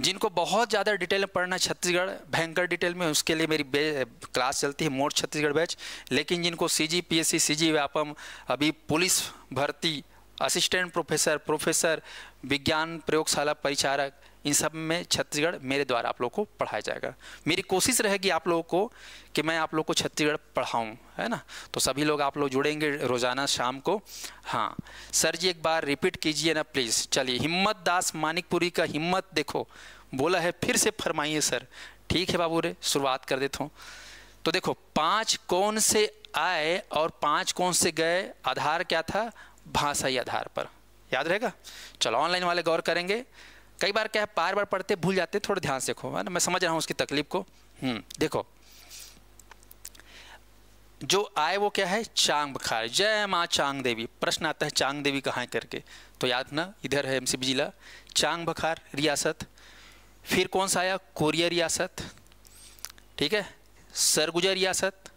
जिनको बहुत ज़्यादा डिटेल में पढ़ना छत्तीसगढ़ भयंकर डिटेल में उसके लिए मेरी क्लास चलती है मोर छत्तीसगढ़ बैच लेकिन जिनको C G P S C C G Vyapam अभी पुलिस भर्ती असिस्टेंट प्रोफेसर प्रोफेसर विज्ञान प्रयोगशाला परिचारक इन सब में छत्तीसगढ़ मेरे द्वारा आप लोग को पढ़ाया जाएगा मेरी कोशिश रहेगी आप लोगों को कि मैं आप लोग को छत्तीसगढ़ पढ़ाऊँ है ना तो सभी लोग आप लोग जुड़ेंगे रोज़ाना शाम को हाँ सर जी एक बार रिपीट कीजिए ना प्लीज़ चलिए हिम्मत दास मानिकपुरी का हिम्मत देखो बोला है फिर से फरमाइए सर ठीक है बाबू रे शुरुआत कर देता हूँ तो देखो पाँच कौन से आए और पाँच कौन से गए आधार क्या था भाषाई आधार पर याद रहेगा चलो ऑनलाइन वाले गौर करेंगे कई बार क्या है बार बार पढ़ते भूल जाते थोड़ा ध्यान से खो है ना मैं समझ रहा हूँ उसकी तकलीफ को हम्म देखो जो आए वो क्या है चांग बखार जय माँ चांग देवी प्रश्न आता है चांग देवी कहाँ करके तो याद ना इधर है एमसीबी जिला चांग बखार रियासत फिर कौन सा आया कोरिया रियासत ठीक है सरगुजा रियासत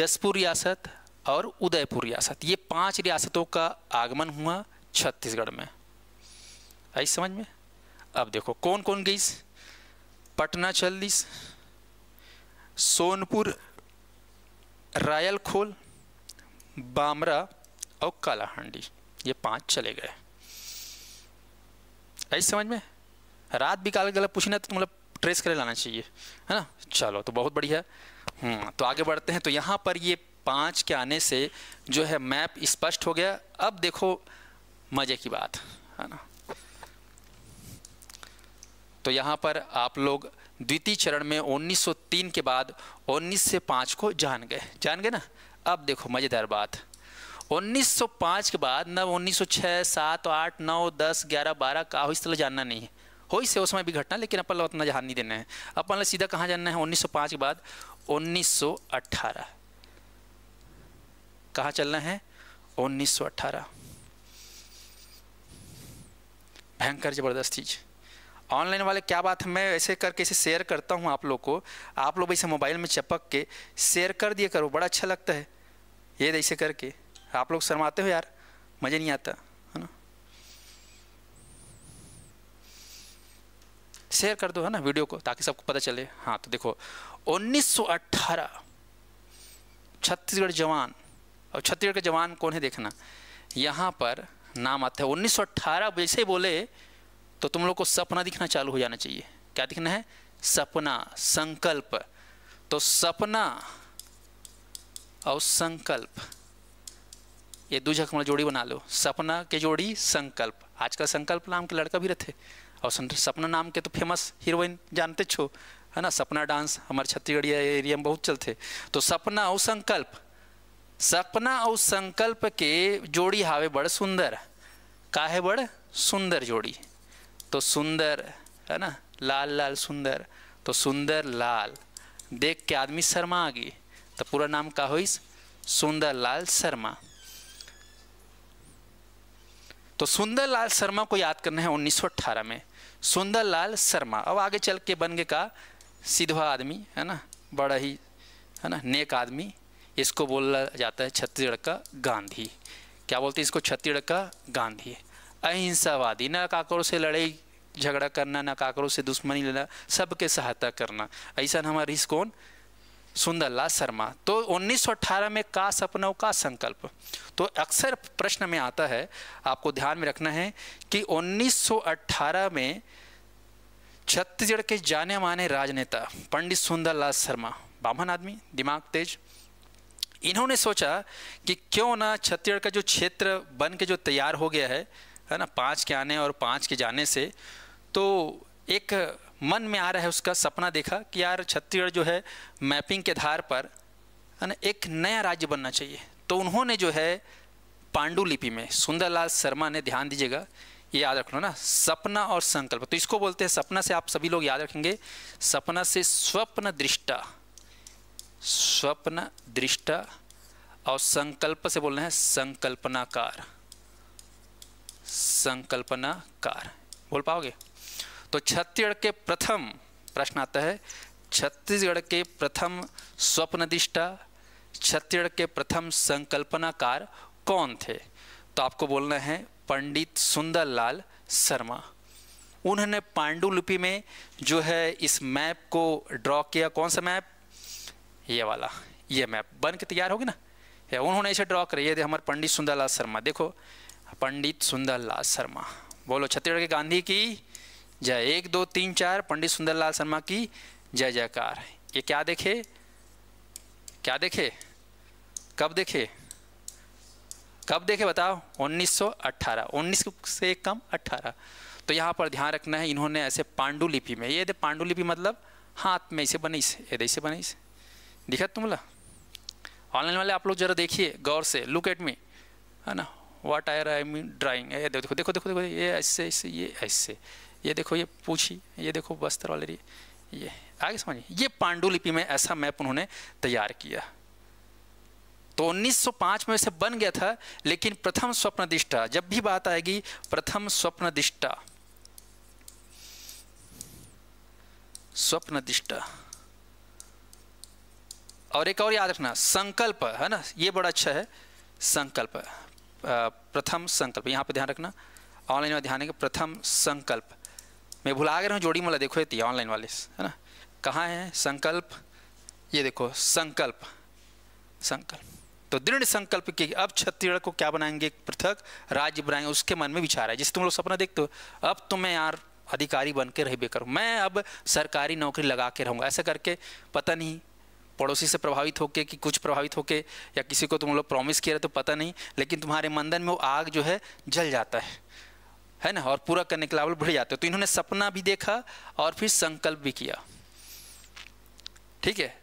जसपुर रियासत और उदयपुर रियासत ये पांच रियासतों का आगमन हुआ छत्तीसगढ़ में आई समझ में अब देखो कौन कौन गई पटना चल दी सोनपुर रायल खोल बामरा और कालाहांडी ये पांच चले गए आई समझ में रात भी काल गलत पूछना तो मतलब ट्रेस कर लाना चाहिए है ना चलो तो बहुत बढ़िया हम्म, तो आगे बढ़ते हैं तो यहाँ पर ये पाँच के आने से जो है मैप स्पष्ट हो गया अब देखो मज़े की बात है ना तो यहाँ पर आप लोग द्वितीय चरण में 1903 के बाद 19 से 5 को जान गए जान गए ना अब देखो मज़ेदार बात 1905 के बाद न 1906, 7, 8, 9, 10, 11, 12 का इस तरह जानना नहीं है हो इससे उस समय भी घटना लेकिन अपन उतना जहान नहीं देना है अपन सीधा कहाँ जानना है 1905 के बाद 1918 कहाँ चलना है 1918 भयंकर ज़बरदस्त चीज़ ऑनलाइन वाले क्या बात है मैं ऐसे करके इसे शेयर करता हूँ आप लोग को आप लोग ऐसे मोबाइल में चपक के शेयर कर दिया करो बड़ा अच्छा लगता है ये ऐसे करके आप लोग शर्माते हो यार मज़े नहीं आता है ना शेयर कर दो है ना वीडियो को ताकि सबको पता चले हाँ तो देखो 1918 छत्तीसगढ़ जवान और छत्तीसगढ़ के जवान कौन है देखना यहाँ पर नाम आता है 1918 जैसे बोले तो तुम लोग को सपना दिखना चालू हो जाना चाहिए क्या दिखना है सपना संकल्प तो सपना और संकल्प ये दो झकमल जोड़ी बना लो सपना के जोड़ी संकल्प आजकल संकल्प नाम के लड़का भी रहते और सपना नाम के तो फेमस हीरोइन जानते छो है ना सपना डांस हमारे छत्तीसगढ़ एरिया में बहुत चलते तो सपना और संकल्प सपना और संकल्प के जोड़ी हावे बड़ सुंदर काहे बड़ सुंदर जोड़ी तो सुंदर है ना लाल लाल सुंदर तो सुंदर लाल देख के आदमी शर्मा आ गई तो पूरा नाम का हो सुंदर लाल शर्मा तो सुंदर लाल शर्मा को याद करना है उन्नीस में सुंदर लाल शर्मा अब आगे चल के बन गए का सिधवा आदमी है ना बड़ा ही है ना नेक आदमी इसको बोला जाता है छत्तीसगढ़ का गांधी क्या बोलते हैं इसको छत्तीसगढ़ का गांधी अहिंसावादी ना काकोर से लड़ाई झगड़ा करना ना काकरों से दुश्मनी लेना सबके सहायता करना ऐसा हमारे रिस कौन सुंदरलाल शर्मा तो 1918 में का सपनों का संकल्प तो अक्सर प्रश्न में आता है आपको ध्यान में रखना है कि 1918 में छत्तीसगढ़ के जाने माने राजनेता पंडित सुंदरलाल शर्मा ब्राह्मण आदमी दिमाग तेज इन्होंने सोचा कि क्यों ना छत्तीसगढ़ का जो क्षेत्र बन के जो तैयार हो गया है है ना पांच के आने और पांच के जाने से तो एक मन में आ रहा है उसका सपना देखा कि यार छत्तीसगढ़ जो है मैपिंग के आधार पर है ना एक नया राज्य बनना चाहिए तो उन्होंने जो है पांडुलिपि में सुंदरलाल शर्मा ने ध्यान दीजिएगा ये याद रखना ना सपना और संकल्प तो इसको बोलते हैं सपना से आप सभी लोग याद रखेंगे सपना से स्वप्न दृष्टा स्वप्न दृष्टा और संकल्प से बोल रहे हैं संकल्पनाकार संकल्पनाकार बोल पाओगे तो छत्तीसगढ़ के प्रथम प्रश्न आता है छत्तीसगढ़ के प्रथम स्वप्नदिष्टा छत्तीसगढ़ के प्रथम संकल्पनाकार कौन थे तो आपको बोलना है पंडित सुंदरलाल शर्मा उन्होंने पांडुलिपि में जो है इस मैप को ड्रॉ किया कौन सा मैप ये वाला ये मैप बन के तैयार होगी ना या उन्होंने इसे ड्रॉ करी ये हमारे पंडित सुंदरलाल शर्मा देखो पंडित सुंदरलाल शर्मा बोलो छत्तीसगढ़ के गांधी की जय एक दो तीन चार पंडित सुंदरलाल शर्मा की जय जयकार ये क्या देखे क्या देखे कब देखे कब देखे बताओ 1918 19 से कम 18 तो यहाँ पर ध्यान रखना है इन्होंने ऐसे पांडुलिपि में ये पांडुलिपि मतलब हाथ में इसे बनी से ये से बने दिखा तुम ला ऑनलाइन वाले आप लोग जरा देखिए गौर से लुक एट मी है ना वाट आयर आई मीन ड्राइंग देखो देखो देखो देखो ये ऐसे ऐसे ये ऐसे ये देखो ये पूछी ये देखो बस्तर वाले ये आगे समझिए ये पांडुलिपि में ऐसा मैप उन्होंने तैयार किया तो 1905 में से बन गया था लेकिन प्रथम स्वप्न दिष्टा जब भी बात आएगी प्रथम स्वप्न दिष्टा स्वप्न दिष्टा और एक और याद रखना संकल्प है ना ये बड़ा अच्छा है संकल्प प्रथम संकल्प यहां पे ध्यान रखना ऑनलाइन में ध्यान कि प्रथम संकल्प मैं भुला गया हूँ जोड़ी मोला देखो ये ऑनलाइन वाले है ना कहाँ है संकल्प ये देखो संकल्प संकल्प तो दृढ़ संकल्प के अब छत्तीसगढ़ को क्या बनाएंगे पृथक राज्य बनाएंगे उसके मन में विचार है जिस तुम लोग सपना देखते हो अब तो मैं यार अधिकारी बन के रह बेकर मैं अब सरकारी नौकरी लगा के रहूँगा ऐसा करके पता नहीं पड़ोसी से प्रभावित होके कि कुछ प्रभावित होके या किसी को तुम लोग प्रॉमिस किया तो पता नहीं लेकिन तुम्हारे मंदन में वो आग जो है जल जाता है है ना और पूरा करने के लावल बढ़ जाते हो तो इन्होंने सपना भी देखा और फिर संकल्प भी किया ठीक है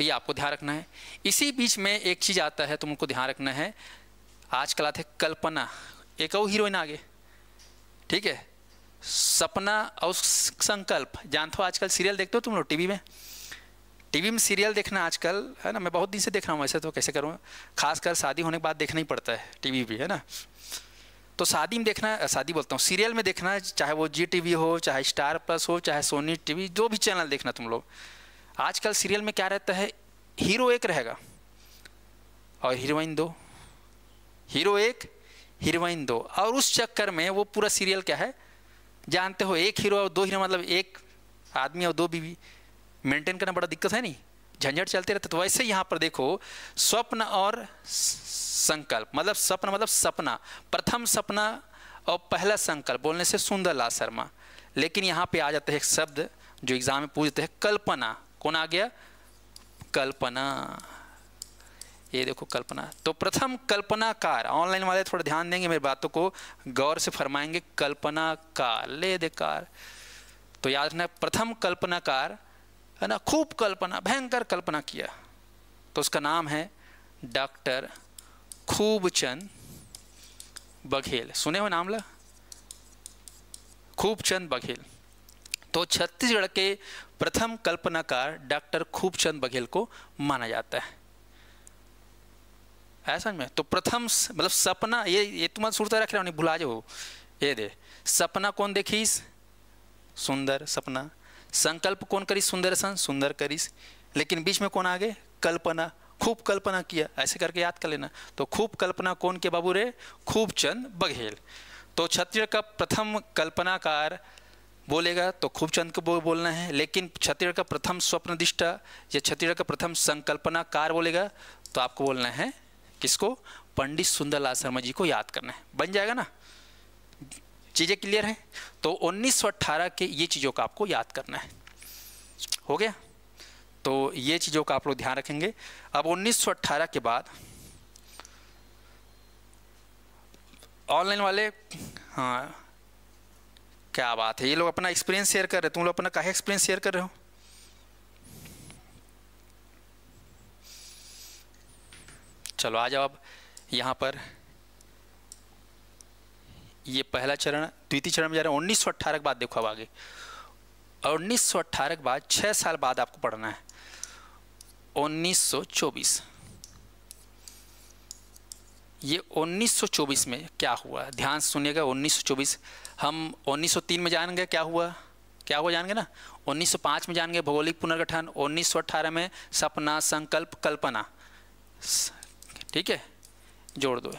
ये आपको ध्यान रखना है इसी बीच में एक चीज़ आता है तुमको ध्यान रखना है आजकल आते कल्पना एक और हीरोइन आगे ठीक है सपना और संकल्प जानते हो आजकल सीरियल देखते हो तुम लोग टीवी में टीवी में सीरियल देखना आजकल है ना मैं बहुत दिन से देख रहा हूँ वैसे तो कैसे करूँ खासकर शादी होने के बाद देखना ही पड़ता है टीवी भी है ना तो शादी में देखना शादी बोलता हूँ सीरियल में देखना चाहे वो जी टी हो चाहे स्टार प्लस हो चाहे सोनी वी जो भी चैनल देखना तुम लोग आजकल सीरियल में क्या रहता है हीरो एक रहेगा और हीरोइन दो हीरो एक हीरोइन दो और उस चक्कर में वो पूरा सीरियल क्या है जानते हो एक हीरो और दो हीरो मतलब एक आदमी और दो बीवी मेंटेन करना बड़ा दिक्कत है नहीं झंझट चलते रहते तो वैसे यहाँ पर देखो स्वप्न और संकल्प मतलब सपना मतलब सपना प्रथम सपना और पहला संकल्प बोलने से सुंदर ला शर्मा लेकिन यहाँ पे आ जाते हैं एक शब्द जो एग्जाम में पूछते हैं कल्पना कौन आ गया कल्पना ये देखो कल्पना तो प्रथम कल्पनाकार ऑनलाइन वाले थोड़ा ध्यान देंगे मेरी बातों को गौर से फरमाएंगे कल्पनाकार ले देकार तो याद रखना प्रथम कल्पनाकार है ना खूब कल्पना भयंकर कल्पना किया तो उसका नाम है डॉक्टर खूबचंद बघेल सुने हो नामला खूबचंद बघेल तो छत्तीसगढ़ के प्रथम कल्पनाकार डॉक्टर खूबचंद बघेल को माना जाता है ऐसा में तो प्रथम मतलब सपना ये ये तुम तो सुरता रख हो नहीं भुला जाओ ये दे सपना कौन देखीस सुंदर सपना संकल्प कौन करीस सुंदर सन सुंदर करीस लेकिन बीच में कौन आ गए कल्पना खूब कल्पना किया ऐसे करके याद कर लेना तो खूब कल्पना कौन के बाबू रे खूब चंद बघेल तो क्षत्रिय का प्रथम कल्पनाकार बोलेगा तो चंद को बोलना है लेकिन क्षत्रिय का प्रथम स्वप्नदिष्टा या क्षत्रिय का प्रथम संकल्पनाकार बोलेगा तो आपको बोलना है किसको पंडित सुंदरलाल शर्मा जी को याद करना है बन जाएगा ना चीज़ें क्लियर हैं तो 1918 के ये चीज़ों का आपको याद करना है हो गया तो ये चीज़ों का आप लोग ध्यान रखेंगे अब 1918 के बाद ऑनलाइन वाले हाँ क्या बात है ये लोग अपना एक्सपीरियंस शेयर कर रहे तुम लोग अपना कहा एक्सपीरियंस शेयर कर रहे हो चलो आ जाओ अब यहाँ पर ये पहला चरण द्वितीय चरण में जा रहे हैं उन्नीस के बाद देखो अब आगे और उन्नीस के बाद छः साल बाद आपको पढ़ना है 1924 ये 1924 में क्या हुआ ध्यान सुनिएगा 1924 हम 1903 में जानेंगे क्या हुआ क्या हुआ जानेंगे ना 1905 में जानेंगे भौगोलिक पुनर्गठन 1918 में सपना संकल्प कल्पना ठीक है जोड़ दो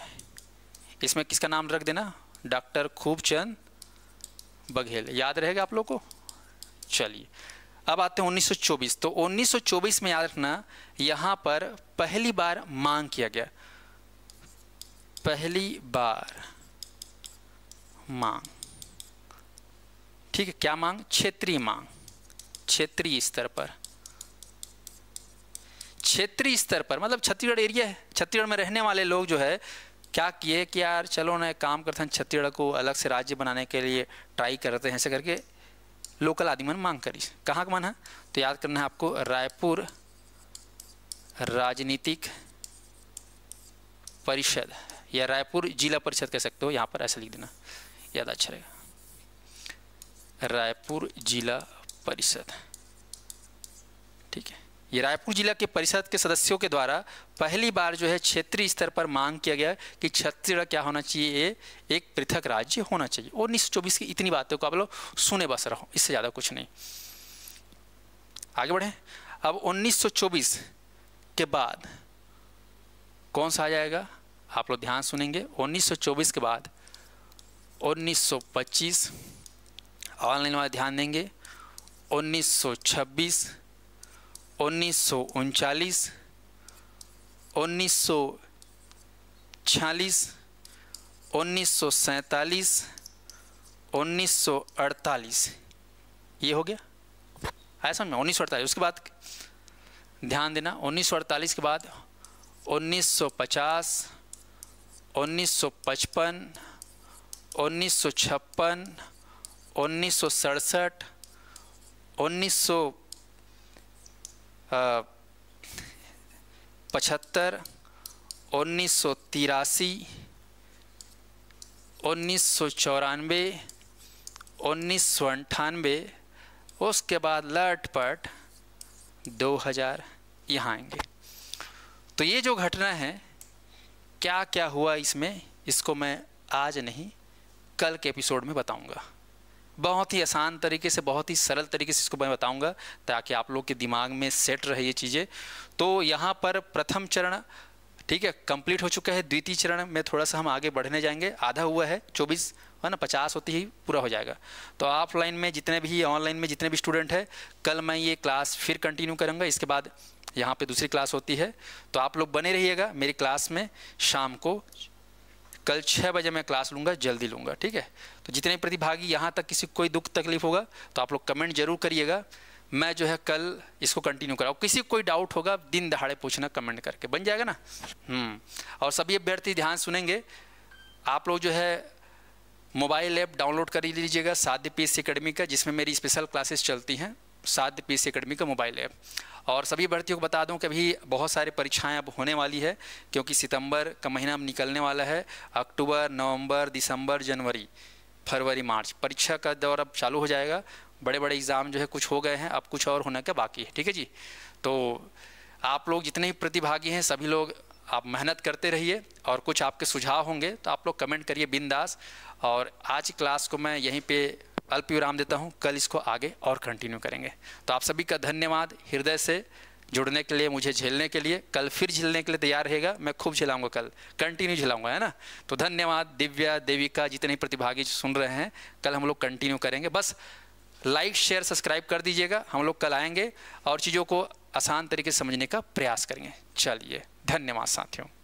इसमें किसका नाम रख देना डॉक्टर खूबचंद बघेल याद रहेगा आप लोग को चलिए अब आते हैं 1924 तो 1924 में याद रखना यहाँ पर पहली बार मांग किया गया पहली बार मांग ठीक है क्या मांग क्षेत्रीय मांग क्षेत्रीय स्तर पर क्षेत्रीय स्तर पर मतलब छत्तीसगढ़ एरिया है छत्तीसगढ़ में रहने वाले लोग जो है क्या किए कि यार चलो ना काम करते हैं छत्तीसगढ़ को अलग से राज्य बनाने के लिए ट्राई करते हैं ऐसे करके लोकल आदि मन मांग करी कहाँ का मन है तो याद करना है आपको रायपुर राजनीतिक परिषद या रायपुर जिला परिषद कह सकते हो यहाँ पर ऐसा लिख देना याद अच्छा रहेगा रायपुर जिला परिषद ठीक है ये रायपुर जिला के परिषद के सदस्यों के द्वारा पहली बार जो है क्षेत्रीय स्तर पर मांग किया गया कि छत्तीसगढ़ क्या होना चाहिए ये एक पृथक राज्य होना चाहिए और उन्नीस चौबीस की इतनी बातों को आप लोग सुने बस रहो इससे ज़्यादा कुछ नहीं आगे बढ़ें अब 1924 के बाद कौन सा आ जाएगा आप लोग ध्यान सुनेंगे 1924 के बाद 1925 ऑनलाइन वाले ध्यान देंगे 1926 उन्नीस सौ उनचालीस उन्नीस सौ छियालीस उन्नीस सौ सैंतालीस उन्नीस सौ अड़तालीस ये हो गया आया समझ में उन्नीस सौ अड़तालीस उसके बाद ध्यान देना उन्नीस सौ अड़तालीस के बाद उन्नीस सौ पचास उन्नीस सौ पचपन उन्नीस सौ छप्पन उन्नीस सौ सड़सठ उन्नीस सौ पचहत्तर उन्नीस सौ तिरासी उन्नीस सौ चौरानवे उन्नीस सौ अंठानवे उसके बाद लटपट 2000 यहाँ आएंगे तो ये जो घटना है क्या क्या हुआ इसमें इसको मैं आज नहीं कल के एपिसोड में बताऊंगा बहुत ही आसान तरीके से बहुत ही सरल तरीके से इसको मैं बताऊंगा ताकि आप लोग के दिमाग में सेट रहे ये चीज़ें तो यहाँ पर प्रथम चरण ठीक है कंप्लीट हो चुका है द्वितीय चरण में थोड़ा सा हम आगे बढ़ने जाएंगे आधा हुआ है चौबीस है ना पचास होती ही पूरा हो जाएगा तो ऑफलाइन में जितने भी ऑनलाइन में जितने भी स्टूडेंट हैं कल मैं ये क्लास फिर कंटिन्यू करूँगा इसके बाद यहाँ पे दूसरी क्लास होती है तो आप लोग बने रहिएगा मेरी क्लास में शाम को कल छः बजे मैं क्लास लूँगा जल्दी लूँगा ठीक है तो जितने प्रतिभागी यहाँ तक किसी कोई दुख तकलीफ होगा तो आप लोग कमेंट जरूर करिएगा मैं जो है कल इसको कंटिन्यू कराऊँ किसी कोई डाउट होगा दिन दहाड़े पूछना कमेंट करके बन जाएगा ना हम्म। और सभी अभ्यर्थी ध्यान सुनेंगे आप लोग जो है मोबाइल ऐप डाउनलोड कर लीजिएगा साध्य पीस अकेडमी का जिसमें मेरी स्पेशल क्लासेस चलती हैं साध्य पी सी अकेडमी का मोबाइल ऐप और सभी भर्तियों को बता दूं कि अभी बहुत सारी परीक्षाएं अब होने वाली है क्योंकि सितंबर का महीना अब निकलने वाला है अक्टूबर नवंबर दिसंबर जनवरी फरवरी मार्च परीक्षा का दौर अब चालू हो जाएगा बड़े बड़े एग्ज़ाम जो है कुछ हो गए हैं अब कुछ और होने का बाकी है ठीक है जी तो आप लोग जितने भी प्रतिभागी हैं सभी लोग आप मेहनत करते रहिए और कुछ आपके सुझाव होंगे तो आप लोग कमेंट करिए बिंदास और आज क्लास को मैं यहीं पर अल्प विराम देता हूँ कल इसको आगे और कंटिन्यू करेंगे तो आप सभी का धन्यवाद हृदय से जुड़ने के लिए मुझे झेलने के लिए कल फिर झेलने के लिए तैयार रहेगा मैं खूब झेलाऊंगा कल कंटिन्यू झेलाऊंगा है ना तो धन्यवाद दिव्या देविका जितने प्रतिभागी सुन रहे हैं कल हम लोग कंटिन्यू करेंगे बस लाइक शेयर सब्सक्राइब कर दीजिएगा हम लोग कल आएंगे और चीज़ों को आसान तरीके से समझने का प्रयास करेंगे चलिए धन्यवाद साथियों